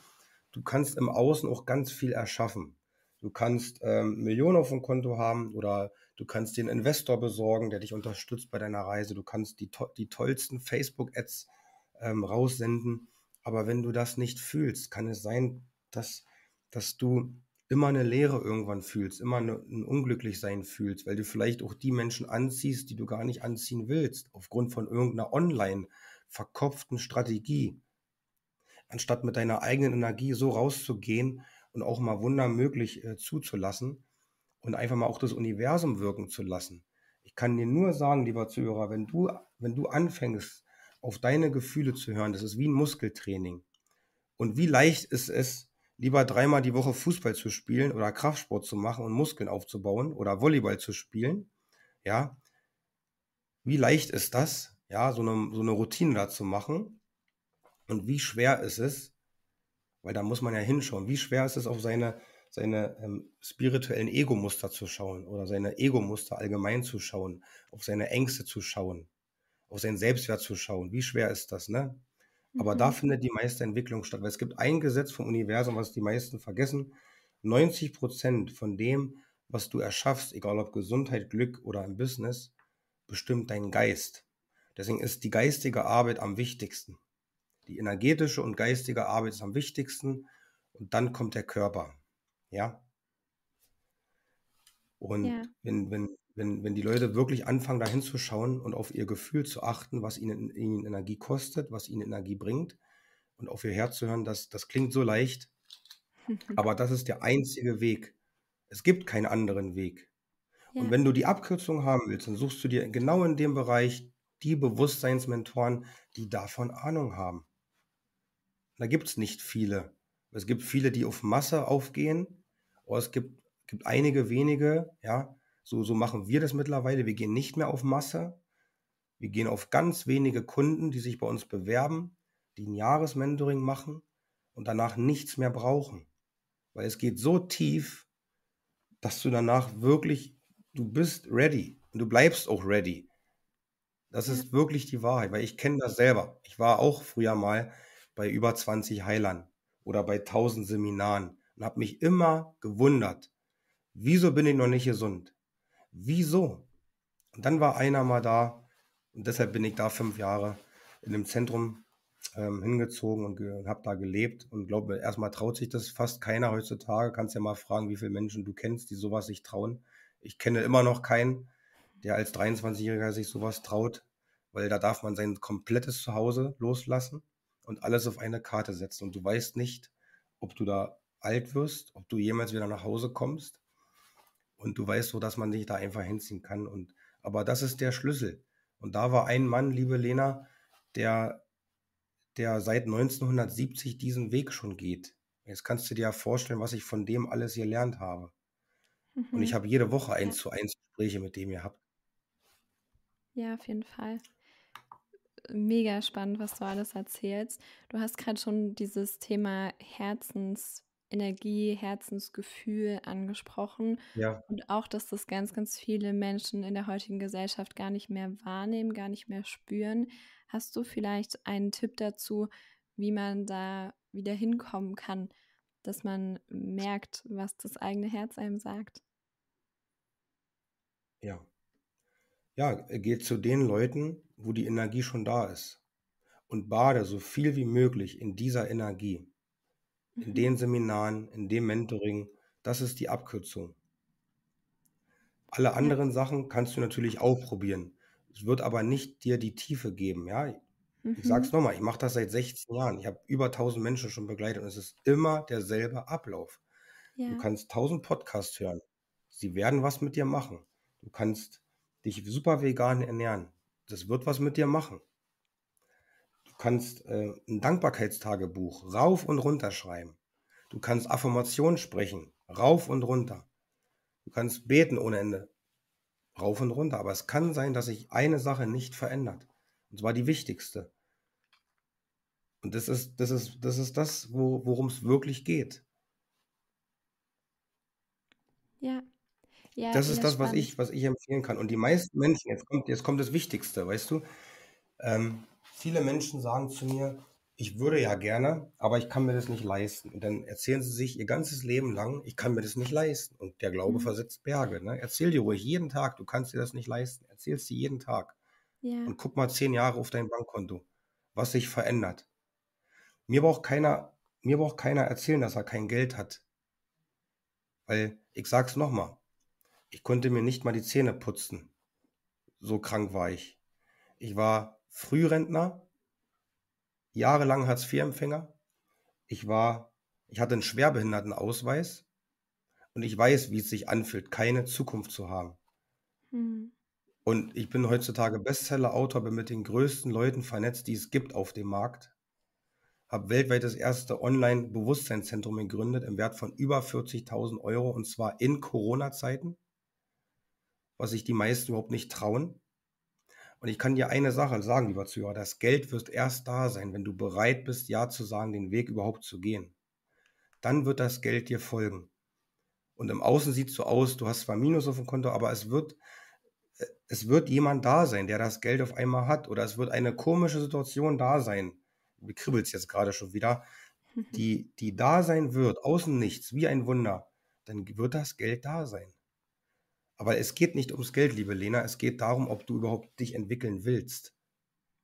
Du kannst im Außen auch ganz viel erschaffen. Du kannst ähm, Millionen auf dem Konto haben oder Du kannst den Investor besorgen, der dich unterstützt bei deiner Reise. Du kannst die, to die tollsten Facebook-Ads ähm, raussenden. Aber wenn du das nicht fühlst, kann es sein, dass, dass du immer eine Leere irgendwann fühlst, immer eine, ein Unglücklichsein fühlst, weil du vielleicht auch die Menschen anziehst, die du gar nicht anziehen willst, aufgrund von irgendeiner online verkopften Strategie. Anstatt mit deiner eigenen Energie so rauszugehen und auch mal Wunder möglich äh, zuzulassen, und einfach mal auch das Universum wirken zu lassen. Ich kann dir nur sagen, lieber Zuhörer, wenn du, wenn du anfängst, auf deine Gefühle zu hören, das ist wie ein Muskeltraining. Und wie leicht ist es, lieber dreimal die Woche Fußball zu spielen oder Kraftsport zu machen und Muskeln aufzubauen oder Volleyball zu spielen, ja, wie leicht ist das, ja, so eine, so eine Routine da zu machen und wie schwer ist es, weil da muss man ja hinschauen, wie schwer ist es auf seine seine ähm, spirituellen Ego-Muster zu schauen oder seine Ego-Muster allgemein zu schauen, auf seine Ängste zu schauen, auf seinen Selbstwert zu schauen. Wie schwer ist das, ne? Aber mhm. da findet die meiste Entwicklung statt, weil es gibt ein Gesetz vom Universum, was die meisten vergessen. 90 Prozent von dem, was du erschaffst, egal ob Gesundheit, Glück oder im Business, bestimmt dein Geist. Deswegen ist die geistige Arbeit am wichtigsten. Die energetische und geistige Arbeit ist am wichtigsten und dann kommt der Körper ja. Und ja. Wenn, wenn, wenn, wenn die Leute wirklich anfangen, da hinzuschauen und auf ihr Gefühl zu achten, was ihnen, ihnen Energie kostet, was ihnen Energie bringt und auf ihr Herz zu hören, das, das klingt so leicht, aber das ist der einzige Weg. Es gibt keinen anderen Weg. Ja. Und wenn du die Abkürzung haben willst, dann suchst du dir genau in dem Bereich die Bewusstseinsmentoren, die davon Ahnung haben. Da gibt es nicht viele. Es gibt viele, die auf Masse aufgehen oh, es gibt, gibt einige wenige, ja, so, so machen wir das mittlerweile. Wir gehen nicht mehr auf Masse. Wir gehen auf ganz wenige Kunden, die sich bei uns bewerben, die ein Jahresmentoring machen und danach nichts mehr brauchen. Weil es geht so tief, dass du danach wirklich, du bist ready und du bleibst auch ready. Das ist wirklich die Wahrheit, weil ich kenne das selber. Ich war auch früher mal bei über 20 Heilern oder bei 1000 Seminaren und habe mich immer gewundert, wieso bin ich noch nicht gesund? Wieso? Und dann war einer mal da und deshalb bin ich da fünf Jahre in dem Zentrum ähm, hingezogen und, und habe da gelebt. Und glaube, erstmal traut sich das fast keiner heutzutage. Kannst ja mal fragen, wie viele Menschen du kennst, die sowas sich trauen. Ich kenne immer noch keinen, der als 23-Jähriger sich sowas traut, weil da darf man sein komplettes Zuhause loslassen und alles auf eine Karte setzen. Und du weißt nicht, ob du da alt wirst, ob du jemals wieder nach Hause kommst. Und du weißt so, dass man dich da einfach hinziehen kann. Und, aber das ist der Schlüssel. Und da war ein Mann, liebe Lena, der, der seit 1970 diesen Weg schon geht. Jetzt kannst du dir ja vorstellen, was ich von dem alles gelernt habe. Mhm. Und ich mhm. habe jede Woche eins zu eins Gespräche mit dem gehabt. Ja, auf jeden Fall. Mega spannend, was du alles erzählst. Du hast gerade schon dieses Thema Herzens, Energie, Herzensgefühl angesprochen. Ja. Und auch, dass das ganz, ganz viele Menschen in der heutigen Gesellschaft gar nicht mehr wahrnehmen, gar nicht mehr spüren. Hast du vielleicht einen Tipp dazu, wie man da wieder hinkommen kann, dass man merkt, was das eigene Herz einem sagt? Ja. Ja, äh, geh zu den Leuten, wo die Energie schon da ist und bade so viel wie möglich in dieser Energie in den Seminaren, in dem Mentoring. Das ist die Abkürzung. Alle anderen Sachen kannst du natürlich auch probieren. Es wird aber nicht dir die Tiefe geben. Ja, mhm. ich sag's nochmal, ich mache das seit 16 Jahren. Ich habe über 1000 Menschen schon begleitet und es ist immer derselbe Ablauf. Ja. Du kannst 1000 Podcasts hören. Sie werden was mit dir machen. Du kannst dich super vegan ernähren. Das wird was mit dir machen kannst äh, ein Dankbarkeitstagebuch rauf und runter schreiben. Du kannst Affirmationen sprechen, rauf und runter. Du kannst beten ohne Ende, rauf und runter. Aber es kann sein, dass sich eine Sache nicht verändert. Und zwar die wichtigste. Und das ist das, ist, das, ist das wo, worum es wirklich geht. Ja. ja das ist das, was ich, was ich empfehlen kann. Und die meisten Menschen, jetzt kommt, jetzt kommt das Wichtigste, weißt du? Ähm, Viele Menschen sagen zu mir, ich würde ja gerne, aber ich kann mir das nicht leisten. Und dann erzählen sie sich ihr ganzes Leben lang, ich kann mir das nicht leisten. Und der Glaube mhm. versetzt Berge. Ne? Erzähl dir ruhig jeden Tag, du kannst dir das nicht leisten. Erzähl es dir jeden Tag. Ja. Und guck mal zehn Jahre auf dein Bankkonto, was sich verändert. Mir braucht keiner, mir braucht keiner erzählen, dass er kein Geld hat. Weil, ich sag's nochmal, ich konnte mir nicht mal die Zähne putzen. So krank war ich. Ich war Frührentner, jahrelang Hartz-IV-Empfänger. Ich war, ich hatte einen Schwerbehindertenausweis und ich weiß, wie es sich anfühlt, keine Zukunft zu haben. Mhm. Und ich bin heutzutage Bestseller-Autor, bin mit den größten Leuten vernetzt, die es gibt auf dem Markt. Habe weltweit das erste Online-Bewusstseinszentrum gegründet im Wert von über 40.000 Euro und zwar in Corona-Zeiten, was sich die meisten überhaupt nicht trauen. Und ich kann dir eine Sache sagen, lieber Zuhörer, das Geld wird erst da sein, wenn du bereit bist, Ja zu sagen, den Weg überhaupt zu gehen. Dann wird das Geld dir folgen. Und im Außen sieht es so aus, du hast zwar Minus auf dem Konto, aber es wird, äh, es wird jemand da sein, der das Geld auf einmal hat. Oder es wird eine komische Situation da sein. Wie kribbelt es jetzt gerade schon wieder? Die, die da sein wird, außen nichts, wie ein Wunder, dann wird das Geld da sein. Aber es geht nicht ums Geld, liebe Lena. Es geht darum, ob du überhaupt dich entwickeln willst.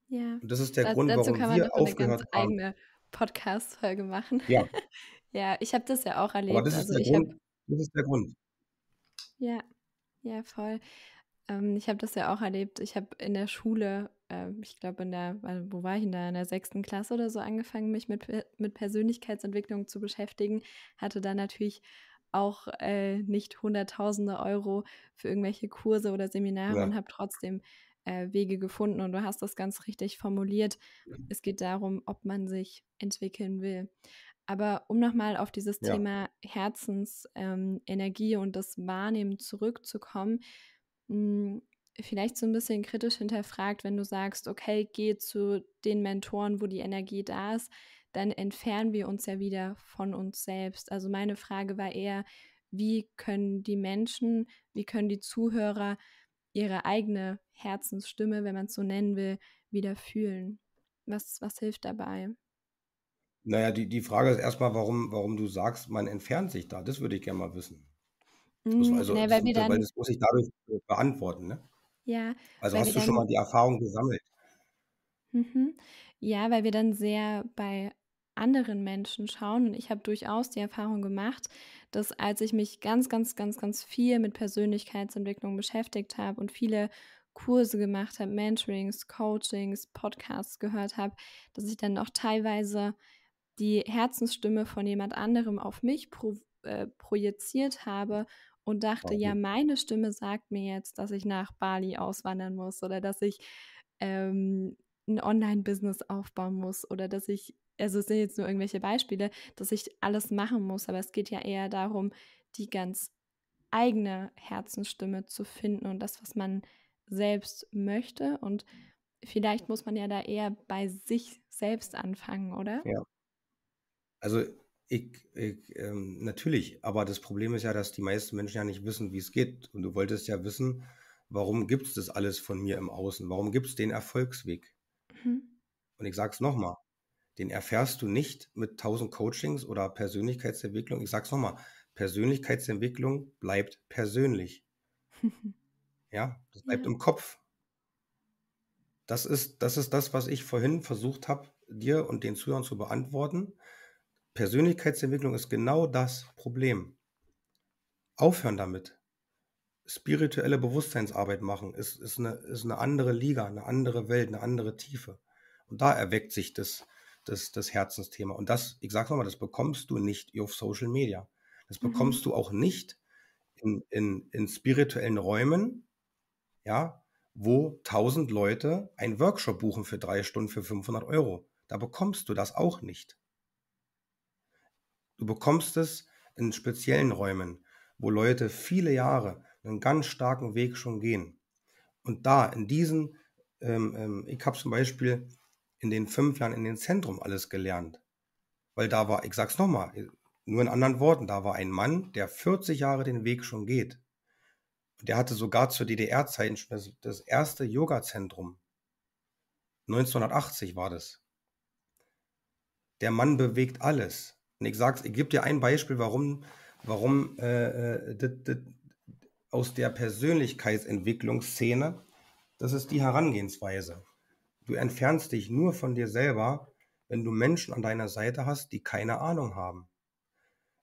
Ja. Und das ist der das, Grund, warum wir aufgehört haben. eigene Podcast-Folge machen. Ja. ja, ich habe das ja auch erlebt. Aber das ist, also der, Grund, hab... das ist der Grund. Ja, ja, voll. Ähm, ich habe das ja auch erlebt. Ich habe in der Schule, äh, ich glaube in der, wo war ich denn da, in der sechsten Klasse oder so angefangen, mich mit, mit Persönlichkeitsentwicklung zu beschäftigen. Hatte da natürlich auch äh, nicht Hunderttausende Euro für irgendwelche Kurse oder Seminare ja. und habe trotzdem äh, Wege gefunden. Und du hast das ganz richtig formuliert. Es geht darum, ob man sich entwickeln will. Aber um nochmal auf dieses ja. Thema Herzensenergie ähm, und das Wahrnehmen zurückzukommen, mh, hm, vielleicht so ein bisschen kritisch hinterfragt, wenn du sagst, okay, geh zu den Mentoren, wo die Energie da ist, dann entfernen wir uns ja wieder von uns selbst. Also meine Frage war eher, wie können die Menschen, wie können die Zuhörer ihre eigene Herzensstimme, wenn man es so nennen will, wieder fühlen? Was, was hilft dabei? Naja, die, die Frage ist erstmal, warum, warum du sagst, man entfernt sich da. Das würde ich gerne mal wissen. Das, muss, mm, also, nee, das, dann, das muss ich dadurch äh, beantworten, ne? Ja. Also hast du dann, schon mal die Erfahrung gesammelt? Mhm. Ja, weil wir dann sehr bei anderen Menschen schauen. Und ich habe durchaus die Erfahrung gemacht, dass als ich mich ganz, ganz, ganz, ganz viel mit Persönlichkeitsentwicklung beschäftigt habe und viele Kurse gemacht habe, Mentorings, Coachings, Podcasts gehört habe, dass ich dann auch teilweise die Herzensstimme von jemand anderem auf mich pro, äh, projiziert habe und dachte, okay. ja, meine Stimme sagt mir jetzt, dass ich nach Bali auswandern muss oder dass ich ähm, ein Online-Business aufbauen muss oder dass ich also es sind jetzt nur irgendwelche Beispiele, dass ich alles machen muss, aber es geht ja eher darum, die ganz eigene Herzensstimme zu finden und das, was man selbst möchte. Und vielleicht muss man ja da eher bei sich selbst anfangen, oder? Ja. Also ich, ich ähm, natürlich, aber das Problem ist ja, dass die meisten Menschen ja nicht wissen, wie es geht. Und du wolltest ja wissen, warum gibt es das alles von mir im Außen? Warum gibt es den Erfolgsweg? Mhm. Und ich sage es nochmal, den erfährst du nicht mit 1000 Coachings oder Persönlichkeitsentwicklung. Ich sag's nochmal, Persönlichkeitsentwicklung bleibt persönlich. ja, das bleibt ja. im Kopf. Das ist, das ist das, was ich vorhin versucht habe, dir und den Zuhörern zu beantworten. Persönlichkeitsentwicklung ist genau das Problem. Aufhören damit. Spirituelle Bewusstseinsarbeit machen ist, ist, eine, ist eine andere Liga, eine andere Welt, eine andere Tiefe. Und da erweckt sich das, das, das Herzensthema. Und das, ich sage nochmal, das bekommst du nicht auf Social Media. Das mhm. bekommst mhm. du auch nicht in, in, in spirituellen Räumen, ja, wo 1000 Leute einen Workshop buchen für drei Stunden für 500 Euro. Da bekommst du das auch nicht. Du bekommst es in speziellen Räumen, wo Leute viele Jahre einen ganz starken Weg schon gehen. Und da, in diesen, ähm, ähm, ich habe zum Beispiel in den fünf Jahren in dem Zentrum alles gelernt. Weil da war, ich sag's nochmal, nur in anderen Worten, da war ein Mann, der 40 Jahre den Weg schon geht. Und der hatte sogar zur DDR-Zeiten schon das, das erste Yoga-Zentrum. 1980 war das. Der Mann bewegt alles. Und ich sag's, ich gebe dir ein Beispiel, warum, warum äh, äh, dit, dit, aus der Persönlichkeitsentwicklungsszene, das ist die Herangehensweise. Du entfernst dich nur von dir selber, wenn du Menschen an deiner Seite hast, die keine Ahnung haben.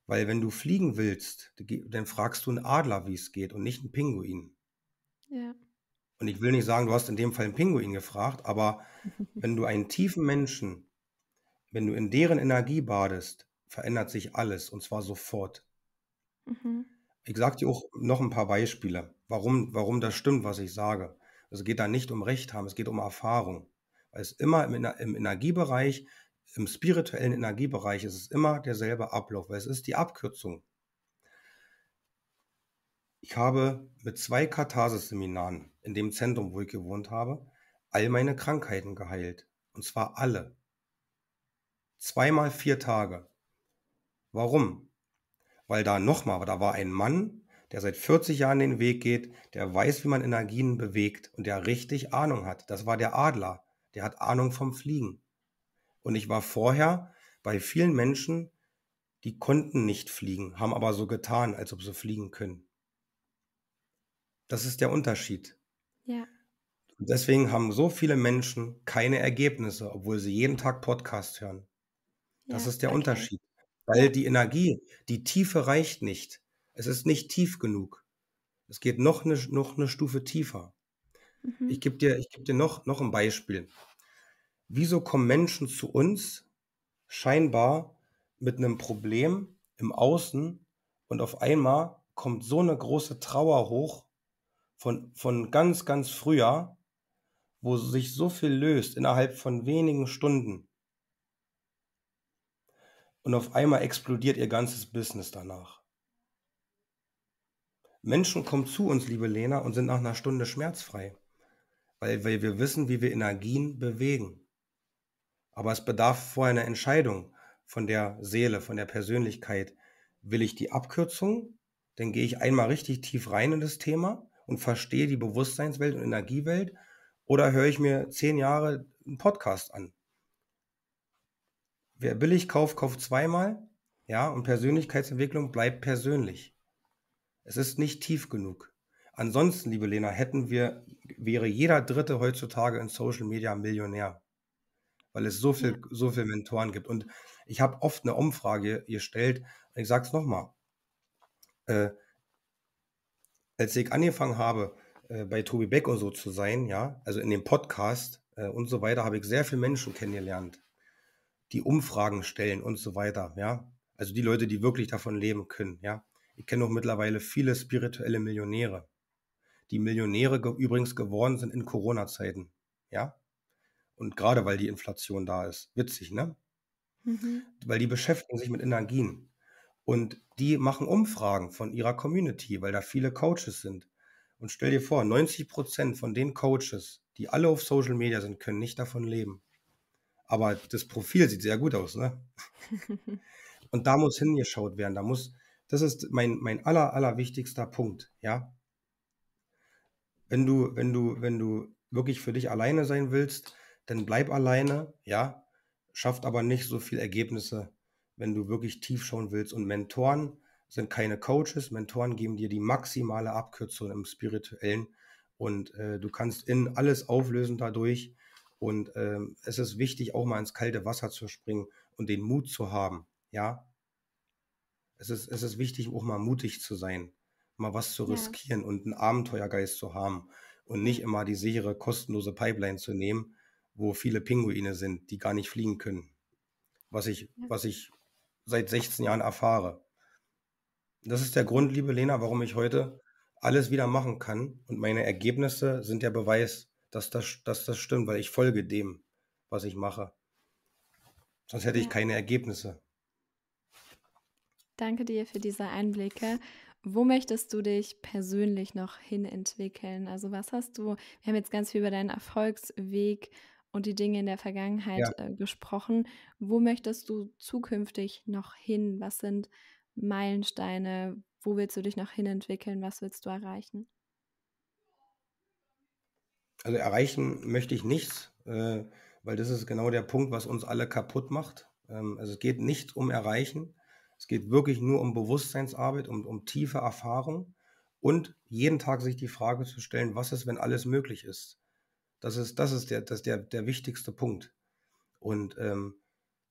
Weil wenn du fliegen willst, dann fragst du einen Adler, wie es geht und nicht einen Pinguin. Ja. Und ich will nicht sagen, du hast in dem Fall einen Pinguin gefragt, aber wenn du einen tiefen Menschen, wenn du in deren Energie badest, verändert sich alles und zwar sofort. Mhm. Ich sage dir auch noch ein paar Beispiele, warum, warum das stimmt, was ich sage. Es geht da nicht um Recht haben, es geht um Erfahrung. Weil es immer im, im Energiebereich, im spirituellen Energiebereich ist es immer derselbe Ablauf, weil es ist die Abkürzung. Ich habe mit zwei Katharsis-Seminaren in dem Zentrum, wo ich gewohnt habe, all meine Krankheiten geheilt. Und zwar alle. Zweimal vier Tage. Warum? Weil da nochmal, da war ein Mann, der seit 40 Jahren den Weg geht, der weiß, wie man Energien bewegt und der richtig Ahnung hat. Das war der Adler. Der hat Ahnung vom Fliegen. Und ich war vorher bei vielen Menschen, die konnten nicht fliegen, haben aber so getan, als ob sie fliegen können. Das ist der Unterschied. Ja. Und deswegen haben so viele Menschen keine Ergebnisse, obwohl sie jeden Tag Podcast hören. Das ja, ist der okay. Unterschied. Weil die Energie, die Tiefe reicht nicht. Es ist nicht tief genug. Es geht noch eine, noch eine Stufe tiefer. Mhm. Ich gebe dir, ich geb dir noch, noch ein Beispiel. Wieso kommen Menschen zu uns scheinbar mit einem Problem im Außen und auf einmal kommt so eine große Trauer hoch von, von ganz, ganz früher, wo sich so viel löst innerhalb von wenigen Stunden. Und auf einmal explodiert ihr ganzes Business danach. Menschen kommen zu uns, liebe Lena, und sind nach einer Stunde schmerzfrei, weil, weil wir wissen, wie wir Energien bewegen. Aber es bedarf vorher einer Entscheidung von der Seele, von der Persönlichkeit. Will ich die Abkürzung? Dann gehe ich einmal richtig tief rein in das Thema und verstehe die Bewusstseinswelt und Energiewelt. Oder höre ich mir zehn Jahre einen Podcast an? Wer billig kauft, kauft zweimal. Ja, und Persönlichkeitsentwicklung bleibt persönlich. Es ist nicht tief genug. Ansonsten, liebe Lena, hätten wir, wäre jeder Dritte heutzutage in Social Media Millionär, weil es so viel, so viel Mentoren gibt. Und ich habe oft eine Umfrage gestellt und ich sage es nochmal. Äh, als ich angefangen habe, äh, bei Tobi Beck und so zu sein, ja, also in dem Podcast äh, und so weiter, habe ich sehr viele Menschen kennengelernt, die Umfragen stellen und so weiter, ja. Also die Leute, die wirklich davon leben können, ja. Ich kenne auch mittlerweile viele spirituelle Millionäre, die Millionäre ge übrigens geworden sind in Corona-Zeiten. Ja? Und gerade weil die Inflation da ist. Witzig, ne? Mhm. Weil die beschäftigen sich mit Energien. Und die machen Umfragen von ihrer Community, weil da viele Coaches sind. Und stell dir vor, 90 Prozent von den Coaches, die alle auf Social Media sind, können nicht davon leben. Aber das Profil sieht sehr gut aus, ne? Und da muss hingeschaut werden. Da muss, das ist mein, mein aller, aller wichtigster Punkt, ja. Wenn du, wenn du, wenn du wirklich für dich alleine sein willst, dann bleib alleine, ja. Schafft aber nicht so viele Ergebnisse, wenn du wirklich tief schauen willst. Und Mentoren sind keine Coaches. Mentoren geben dir die maximale Abkürzung im Spirituellen und äh, du kannst in alles auflösen dadurch. Und äh, es ist wichtig, auch mal ins kalte Wasser zu springen und den Mut zu haben, ja, es ist, es ist wichtig, auch mal mutig zu sein, mal was zu riskieren ja. und einen Abenteuergeist zu haben und nicht immer die sichere, kostenlose Pipeline zu nehmen, wo viele Pinguine sind, die gar nicht fliegen können. Was ich, ja. was ich seit 16 Jahren erfahre. Das ist der Grund, liebe Lena, warum ich heute alles wieder machen kann. Und meine Ergebnisse sind der Beweis, dass das, dass das stimmt, weil ich folge dem, was ich mache. Sonst hätte ich keine Ergebnisse. Danke dir für diese Einblicke. Wo möchtest du dich persönlich noch hin entwickeln? Also was hast du, wir haben jetzt ganz viel über deinen Erfolgsweg und die Dinge in der Vergangenheit ja. äh, gesprochen. Wo möchtest du zukünftig noch hin? Was sind Meilensteine? Wo willst du dich noch hin entwickeln? Was willst du erreichen? Also erreichen möchte ich nichts, äh, weil das ist genau der Punkt, was uns alle kaputt macht. Ähm, also es geht nicht um Erreichen, es geht wirklich nur um Bewusstseinsarbeit, um, um tiefe Erfahrung und jeden Tag sich die Frage zu stellen, was ist, wenn alles möglich ist. Das ist, das ist, der, das ist der, der wichtigste Punkt. Und ähm,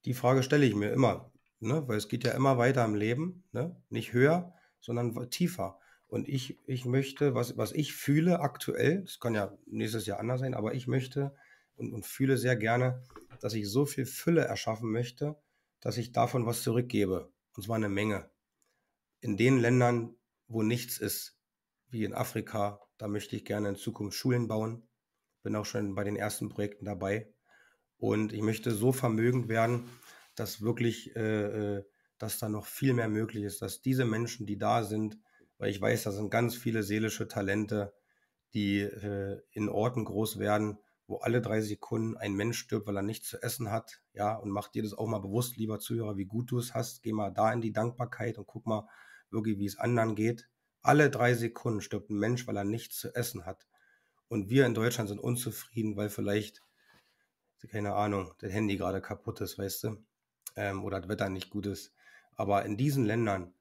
die Frage stelle ich mir immer, ne? weil es geht ja immer weiter im Leben, ne? nicht höher, sondern tiefer. Und ich, ich möchte, was, was ich fühle aktuell, das kann ja nächstes Jahr anders sein, aber ich möchte und, und fühle sehr gerne, dass ich so viel Fülle erschaffen möchte, dass ich davon was zurückgebe und zwar eine Menge. In den Ländern, wo nichts ist, wie in Afrika, da möchte ich gerne in Zukunft Schulen bauen. Bin auch schon bei den ersten Projekten dabei. Und ich möchte so vermögend werden, dass wirklich, äh, äh dass da noch viel mehr möglich ist, dass diese Menschen, die da sind, weil ich weiß, da sind ganz viele seelische Talente, die äh, in Orten groß werden, wo alle drei Sekunden ein Mensch stirbt, weil er nichts zu essen hat. Ja, und mach dir das auch mal bewusst, lieber Zuhörer, wie gut du es hast. Geh mal da in die Dankbarkeit und guck mal wirklich, wie es anderen geht. Alle drei Sekunden stirbt ein Mensch, weil er nichts zu essen hat. Und wir in Deutschland sind unzufrieden, weil vielleicht, keine Ahnung, das Handy gerade kaputt ist, weißt du, ähm, oder das Wetter nicht gut ist. Aber in diesen Ländern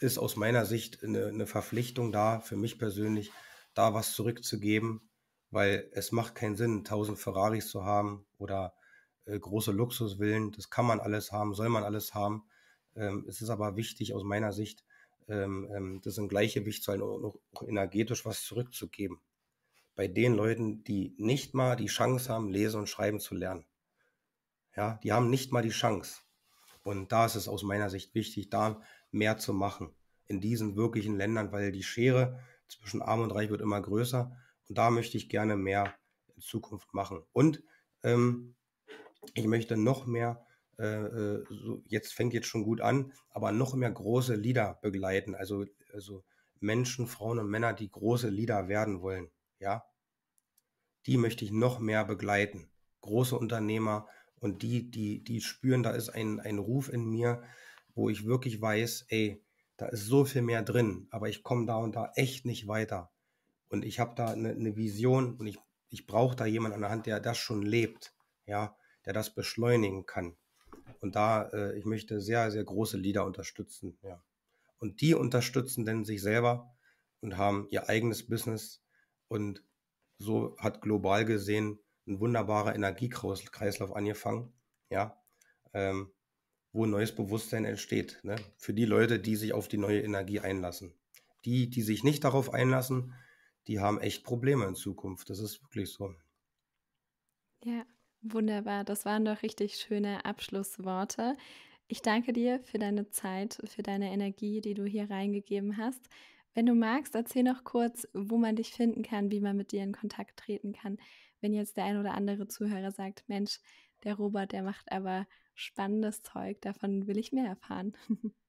ist aus meiner Sicht eine, eine Verpflichtung da, für mich persönlich, da was zurückzugeben, weil es macht keinen Sinn, tausend Ferraris zu haben oder äh, große Luxuswillen. Das kann man alles haben, soll man alles haben. Ähm, es ist aber wichtig aus meiner Sicht, ähm, ähm das in Gleichgewicht zu halten und auch energetisch was zurückzugeben. Bei den Leuten, die nicht mal die Chance haben, lesen und schreiben zu lernen. Ja, die haben nicht mal die Chance. Und da ist es aus meiner Sicht wichtig, da mehr zu machen in diesen wirklichen Ländern, weil die Schere zwischen Arm und Reich wird immer größer und da möchte ich gerne mehr in Zukunft machen. Und ähm, ich möchte noch mehr, äh, äh, so, jetzt fängt jetzt schon gut an, aber noch mehr große Lieder begleiten. Also, also Menschen, Frauen und Männer, die große Lieder werden wollen. Ja, die möchte ich noch mehr begleiten. Große Unternehmer und die, die, die spüren, da ist ein, ein Ruf in mir, wo ich wirklich weiß, ey, da ist so viel mehr drin, aber ich komme da und da echt nicht weiter. Und ich habe da eine, eine, Vision und ich, ich brauche da jemanden an der Hand, der das schon lebt, ja, der das beschleunigen kann. Und da, äh, ich möchte sehr, sehr große Leader unterstützen, ja. Und die unterstützen dann sich selber und haben ihr eigenes Business. Und so hat global gesehen ein wunderbarer Energiekreislauf angefangen, ja, ähm, wo neues Bewusstsein entsteht, ne? für die Leute, die sich auf die neue Energie einlassen. Die, die sich nicht darauf einlassen, die haben echt Probleme in Zukunft. Das ist wirklich so. Ja, wunderbar. Das waren doch richtig schöne Abschlussworte. Ich danke dir für deine Zeit, für deine Energie, die du hier reingegeben hast. Wenn du magst, erzähl noch kurz, wo man dich finden kann, wie man mit dir in Kontakt treten kann. Wenn jetzt der ein oder andere Zuhörer sagt, Mensch, der Robert, der macht aber spannendes Zeug, davon will ich mehr erfahren.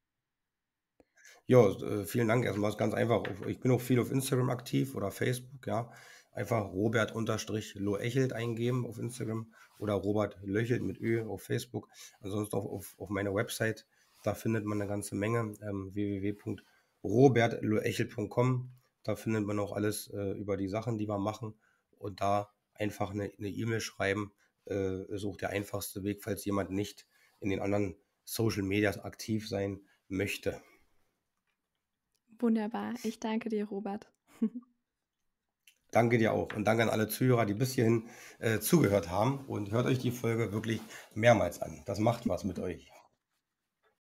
Ja, äh, vielen Dank. Erstmal ist ganz einfach. Ich bin auch viel auf Instagram aktiv oder Facebook, ja. Einfach Robert Loechelt eingeben auf Instagram oder Robert Löchelt mit Ö auf Facebook. Ansonsten auch auf, auf meiner Website, da findet man eine ganze Menge. Ähm, www.robertloechelt.com. Da findet man auch alles äh, über die Sachen, die wir machen. Und da einfach eine E-Mail e schreiben, äh, ist auch der einfachste Weg, falls jemand nicht in den anderen Social Medias aktiv sein möchte. Wunderbar. Ich danke dir, Robert. Danke dir auch und danke an alle Zuhörer, die bis hierhin äh, zugehört haben und hört euch die Folge wirklich mehrmals an. Das macht was mit euch.